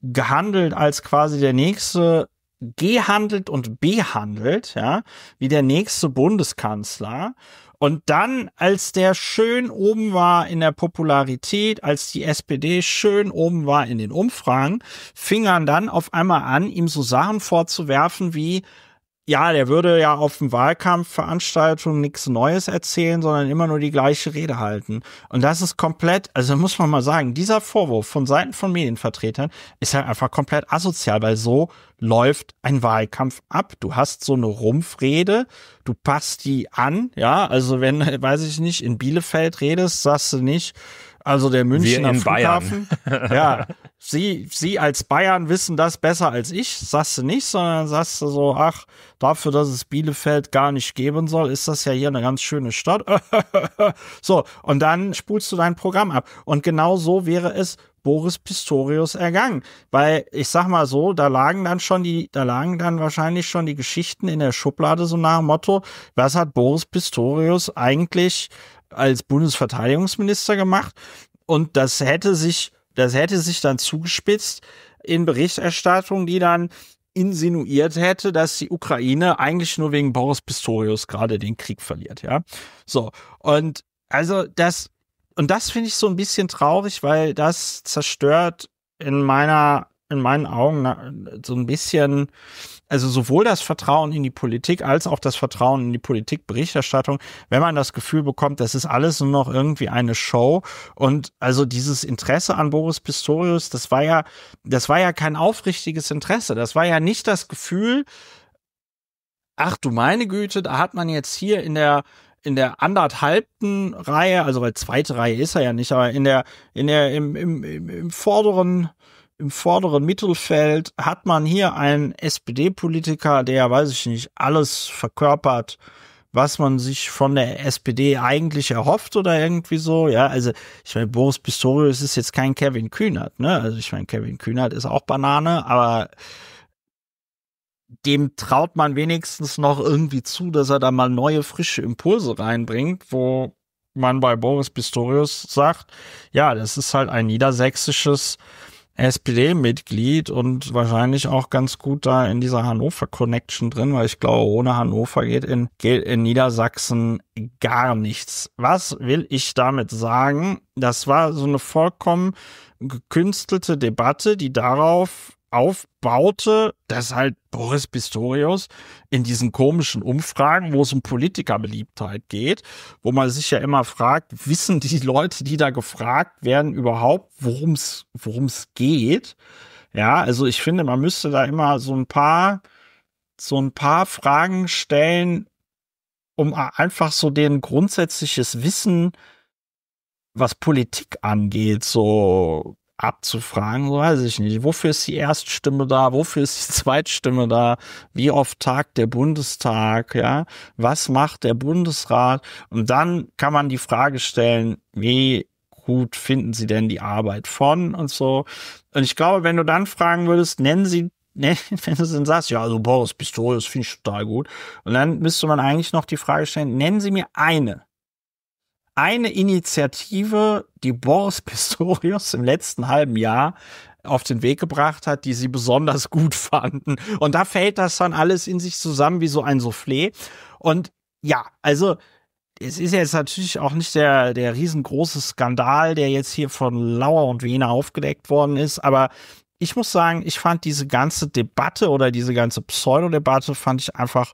gehandelt als quasi der nächste gehandelt und behandelt, ja, wie der nächste Bundeskanzler. Und dann, als der schön oben war in der Popularität, als die SPD schön oben war in den Umfragen, fing er dann auf einmal an, ihm so Sachen vorzuwerfen wie, ja, der würde ja auf dem Wahlkampfveranstaltung nichts Neues erzählen, sondern immer nur die gleiche Rede halten. Und das ist komplett, also muss man mal sagen, dieser Vorwurf von Seiten von Medienvertretern ist ja halt einfach komplett asozial, weil so läuft ein Wahlkampf ab. Du hast so eine Rumpfrede, du passt die an, ja, also wenn, weiß ich nicht, in Bielefeld redest, sagst du nicht, also der Münchner Flughafen. Bayern. ja, Sie, Sie als Bayern wissen das besser als ich, sagst du nicht, sondern sagst du so, ach, dafür, dass es Bielefeld gar nicht geben soll, ist das ja hier eine ganz schöne Stadt. so, und dann spulst du dein Programm ab. Und genau so wäre es Boris Pistorius ergangen. Weil ich sag mal so, da lagen dann schon die, da lagen dann wahrscheinlich schon die Geschichten in der Schublade, so nach dem Motto, was hat Boris Pistorius eigentlich als Bundesverteidigungsminister gemacht und das hätte sich, das hätte sich dann zugespitzt in Berichterstattung, die dann insinuiert hätte, dass die Ukraine eigentlich nur wegen Boris Pistorius gerade den Krieg verliert, ja. So. Und also das, und das finde ich so ein bisschen traurig, weil das zerstört in meiner, in meinen Augen so ein bisschen also sowohl das Vertrauen in die Politik als auch das Vertrauen in die Politikberichterstattung, wenn man das Gefühl bekommt, das ist alles nur noch irgendwie eine Show und also dieses Interesse an Boris Pistorius, das war ja, das war ja kein aufrichtiges Interesse, das war ja nicht das Gefühl, ach du meine Güte, da hat man jetzt hier in der in der anderthalbten Reihe, also weil zweite Reihe ist er ja nicht, aber in der in der im im, im, im vorderen äh, im vorderen Mittelfeld hat man hier einen SPD-Politiker, der, weiß ich nicht, alles verkörpert, was man sich von der SPD eigentlich erhofft oder irgendwie so. Ja, also ich meine, Boris Pistorius ist jetzt kein Kevin Kühnert, ne? Also ich meine, Kevin Kühnert ist auch Banane, aber dem traut man wenigstens noch irgendwie zu, dass er da mal neue, frische Impulse reinbringt, wo man bei Boris Pistorius sagt, ja, das ist halt ein niedersächsisches SPD-Mitglied und wahrscheinlich auch ganz gut da in dieser Hannover-Connection drin, weil ich glaube, ohne Hannover geht in, geht in Niedersachsen gar nichts. Was will ich damit sagen? Das war so eine vollkommen gekünstelte Debatte, die darauf aufbaute, dass halt Boris Pistorius in diesen komischen Umfragen, wo es um Politikerbeliebtheit geht, wo man sich ja immer fragt, wissen die Leute, die da gefragt werden, überhaupt, worum es geht? Ja, also ich finde, man müsste da immer so ein paar so ein paar Fragen stellen, um einfach so den grundsätzliches Wissen was Politik angeht, so abzufragen, so weiß ich nicht. Wofür ist die Erststimme da? Wofür ist die Zweitstimme da? Wie oft tagt der Bundestag? Ja, was macht der Bundesrat? Und dann kann man die Frage stellen, wie gut finden Sie denn die Arbeit von und so. Und ich glaube, wenn du dann fragen würdest, nennen Sie wenn du dann sagst, ja, also Boris Pistorius finde ich total gut. Und dann müsste man eigentlich noch die Frage stellen, nennen Sie mir eine eine Initiative, die Boris Pistorius im letzten halben Jahr auf den Weg gebracht hat, die sie besonders gut fanden. Und da fällt das dann alles in sich zusammen wie so ein Soufflé. Und ja, also es ist jetzt natürlich auch nicht der, der riesengroße Skandal, der jetzt hier von Lauer und Wiener aufgedeckt worden ist, aber ich muss sagen, ich fand diese ganze Debatte oder diese ganze Pseudodebatte fand ich einfach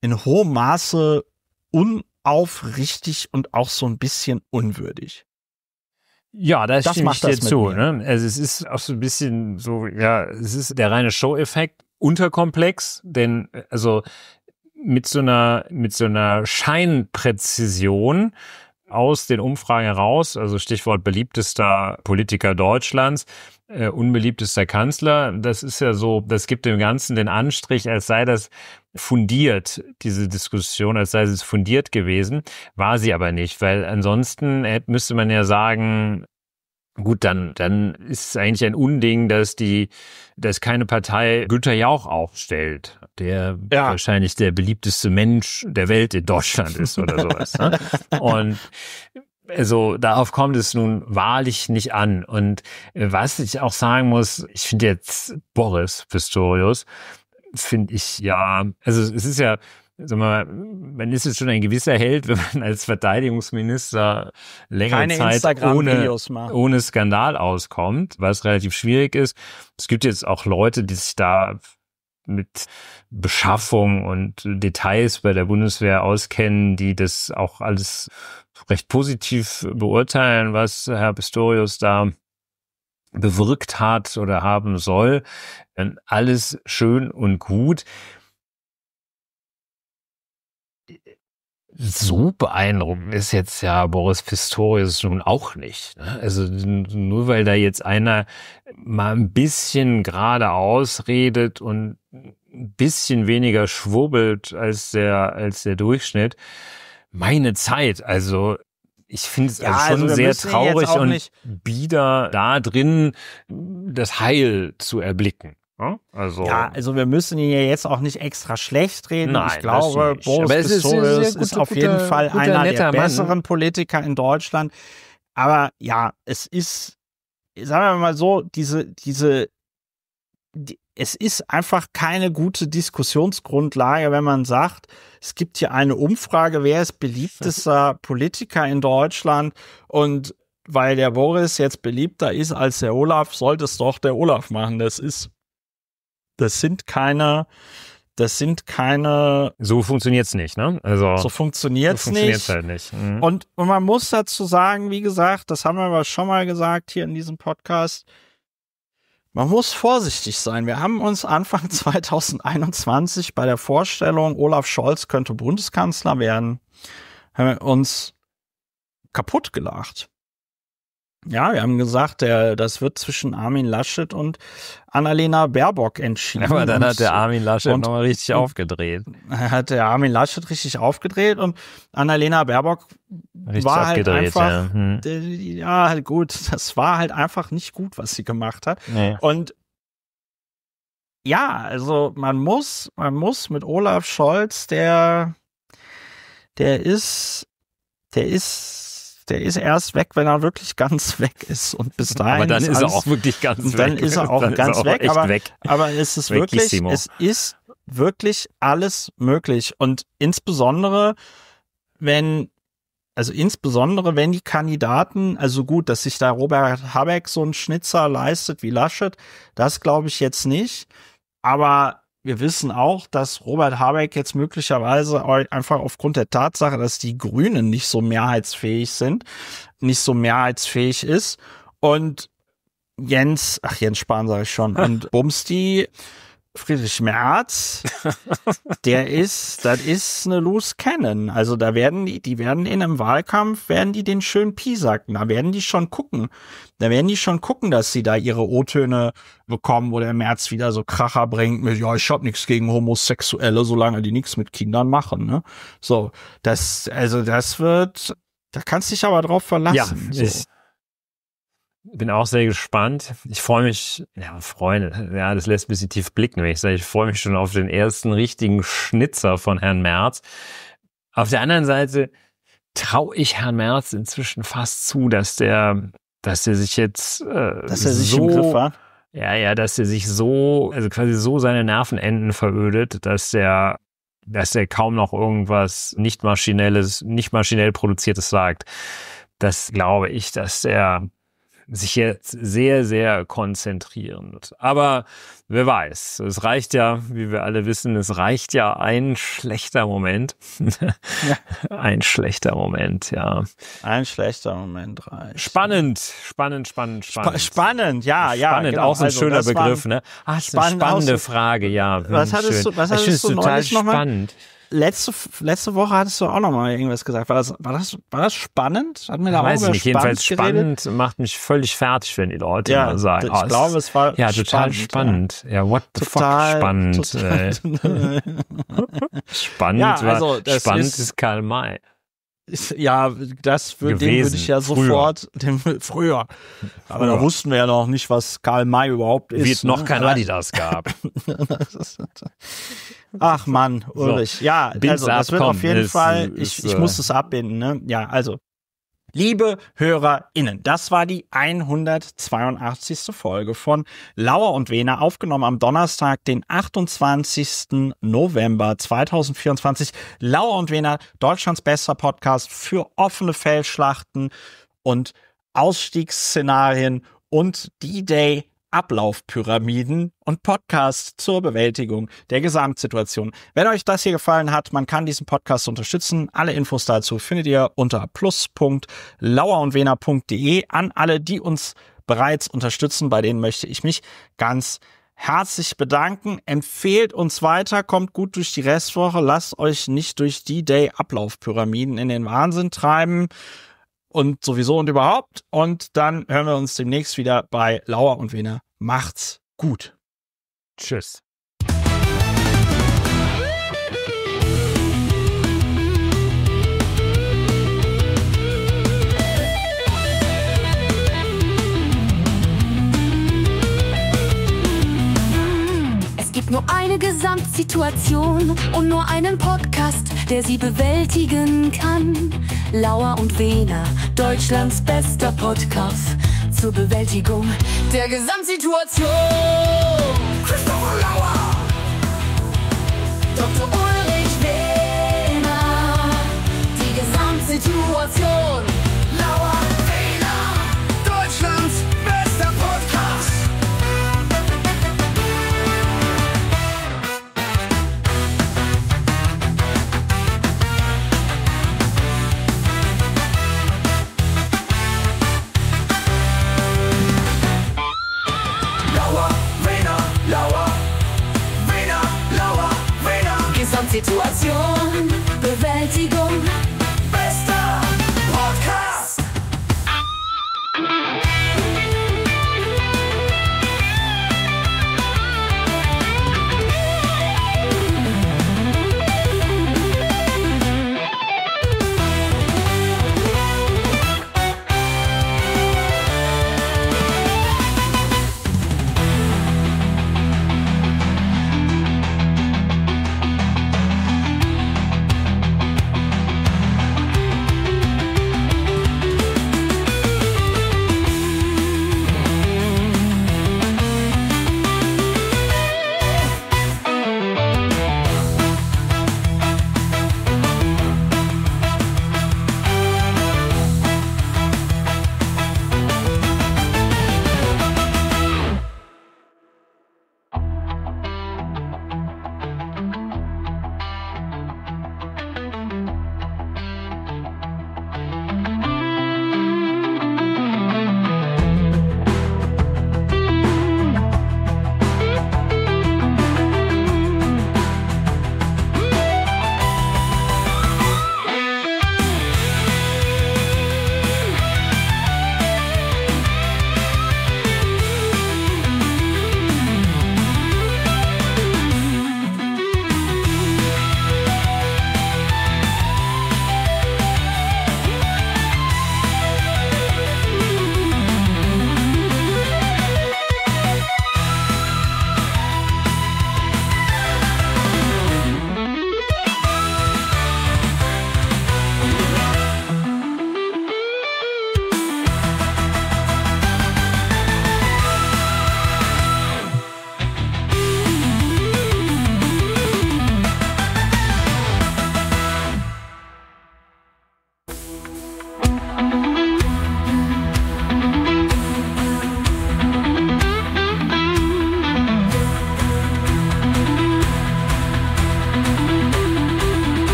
in hohem Maße un aufrichtig und auch so ein bisschen unwürdig. Ja, das, das macht das zu. Ne? Also es ist auch so ein bisschen so, ja, es ist der reine Show-Effekt unterkomplex, denn also mit so einer mit so einer Scheinpräzision aus den Umfragen heraus, also Stichwort beliebtester Politiker Deutschlands, äh, unbeliebtester Kanzler. Das ist ja so, das gibt dem Ganzen den Anstrich, als sei das fundiert, diese Diskussion, als sei es fundiert gewesen. War sie aber nicht, weil ansonsten müsste man ja sagen, Gut, dann, dann ist es eigentlich ein Unding, dass die, dass keine Partei Günter Jauch aufstellt, der ja. wahrscheinlich der beliebteste Mensch der Welt in Deutschland ist oder sowas. Ne? Und also darauf kommt es nun wahrlich nicht an. Und äh, was ich auch sagen muss, ich finde jetzt Boris Pistorius, finde ich ja, also es ist ja, sag mal, man ist jetzt schon ein gewisser Held, wenn man als Verteidigungsminister längere Keine Zeit ohne, ohne Skandal auskommt, was relativ schwierig ist. Es gibt jetzt auch Leute, die sich da mit Beschaffung und Details bei der Bundeswehr auskennen, die das auch alles recht positiv beurteilen, was Herr Pistorius da bewirkt hat oder haben soll. Alles schön und gut. so beeindruckend ist jetzt ja Boris Pistorius nun auch nicht. Ne? Also nur weil da jetzt einer mal ein bisschen geradeaus redet und ein bisschen weniger schwurbelt als der, als der Durchschnitt, meine Zeit, also ich finde es ja, also schon also sehr traurig und bieder da drin, das Heil zu erblicken. Ne? Also, ja, also wir müssen ihn ja jetzt auch nicht extra schlecht reden. Nein, ich glaube, Boris Pistorius ist, ist, auf jeden guter, Fall guter, einer der Mann. besseren Politiker in Deutschland. Aber ja, es ist, sagen wir mal so, diese, diese, die, es ist einfach keine gute Diskussionsgrundlage, wenn man sagt, es gibt hier eine Umfrage, wer ist beliebtester Politiker in Deutschland und weil der Boris jetzt beliebter ist als der Olaf, sollte es doch der Olaf machen. Das ist, das sind keine, das sind keine. So funktioniert's nicht, ne? Also so funktioniert's, so nicht. Halt nicht. Mhm. Und, und man muss dazu sagen, wie gesagt, das haben wir aber schon mal gesagt hier in diesem Podcast. Man muss vorsichtig sein. Wir haben uns Anfang 2021 bei der Vorstellung, Olaf Scholz könnte Bundeskanzler werden, haben wir uns kaputt gelacht. Ja, wir haben gesagt, der, das wird zwischen Armin Laschet und Annalena Baerbock entschieden. Aber dann hat der Armin Laschet nochmal richtig aufgedreht. Hat der Armin Laschet richtig aufgedreht und Annalena Baerbock richtig war halt einfach, ja. Hm. ja. Halt gut, das war halt einfach nicht gut, was sie gemacht hat. Nee. Und ja, also man muss, man muss mit Olaf Scholz, der, der ist, der ist der ist erst weg, wenn er wirklich ganz weg ist. Und bis dahin. Aber dann ist, alles, er auch wirklich ganz weg. Dann ist er auch dann ganz er auch weg, aber, weg. Aber es ist wirklich, es ist wirklich alles möglich. Und insbesondere, wenn also insbesondere wenn die Kandidaten, also gut, dass sich da Robert Habeck so einen Schnitzer leistet wie Laschet, das glaube ich jetzt nicht. Aber wir wissen auch, dass Robert Habeck jetzt möglicherweise einfach aufgrund der Tatsache, dass die Grünen nicht so mehrheitsfähig sind, nicht so mehrheitsfähig ist und Jens, ach Jens Spahn sage ich schon, und Bumsti Friedrich Merz, der ist, das ist eine Loose Cannon. Also da werden die, die werden in einem Wahlkampf, werden die den schön piesacken. Da werden die schon gucken. Da werden die schon gucken, dass sie da ihre O-Töne bekommen, wo der Merz wieder so Kracher bringt mit, ja, ich hab nichts gegen Homosexuelle, solange die nichts mit Kindern machen, ne? So, das, also das wird, da kannst du dich aber drauf verlassen. Ja, so bin auch sehr gespannt. Ich freue mich, ja, Freunde, ja, das lässt ein bisschen tief blicken, wenn ich sage, ich freue mich schon auf den ersten richtigen Schnitzer von Herrn Merz. Auf der anderen Seite traue ich Herrn Merz inzwischen fast zu, dass der, dass er sich jetzt, äh, dass er sich so, im Griff war. Ja, ja, dass er sich so, also quasi so seine Nervenenden verödet, dass der dass er kaum noch irgendwas nicht maschinelles, nicht maschinell produziertes sagt. Das glaube ich, dass er sich jetzt sehr, sehr konzentrierend. Aber wer weiß, es reicht ja, wie wir alle wissen, es reicht ja ein schlechter Moment. Ja. ein schlechter Moment, ja. Ein schlechter Moment reicht. Spannend, spannend, spannend, spannend. Sp spannend, ja, ja. Spannend, genau. auch ein also, schöner Begriff, ne? Ach, spannend, eine spannende Frage, ja. Was hattest du, was hattest du neulich nochmal? Spannend. Noch letzte, letzte Woche hattest du auch nochmal irgendwas gesagt. War das, war das, war das spannend? Hat mir da ich auch weiß nicht. Jedenfalls geredet? spannend macht mich völlig fertig, wenn die Leute ja, sagen. Ich oh, glaube, es war ja total spannend. spannend. Ja. ja, what the total, fuck spannend. Total, äh. spannend, ja, also, spannend ist, ist Karl May. Ja, das würde den würde ich ja sofort dem, früher. Aber da wussten wir ja noch nicht, was Karl May überhaupt ist. Wie es noch ne? kein Adidas gab. Ach Mann, Ulrich. So. Ja, also das wird auf jeden ist, Fall. Ist, ich, ich äh, muss es abbinden. Ne? Ja, also Liebe HörerInnen, das war die 182. Folge von Lauer und Wehner, aufgenommen am Donnerstag, den 28. November 2024. Lauer und Wehner, Deutschlands bester Podcast für offene Feldschlachten und Ausstiegsszenarien und D-Day Ablaufpyramiden und Podcasts zur Bewältigung der Gesamtsituation. Wenn euch das hier gefallen hat, man kann diesen Podcast unterstützen. Alle Infos dazu findet ihr unter plus.lauerundwener.de an alle, die uns bereits unterstützen. Bei denen möchte ich mich ganz herzlich bedanken. Empfehlt uns weiter, kommt gut durch die Restwoche, lasst euch nicht durch die Day-Ablaufpyramiden in den Wahnsinn treiben und sowieso und überhaupt. Und dann hören wir uns demnächst wieder bei Lauer und Wiener. Macht's gut. Tschüss. nur eine Gesamtsituation und nur einen Podcast, der sie bewältigen kann. Lauer und Wehner, Deutschlands bester Podcast zur Bewältigung der Gesamtsituation. Christopher Lauer, Dr. Situation, de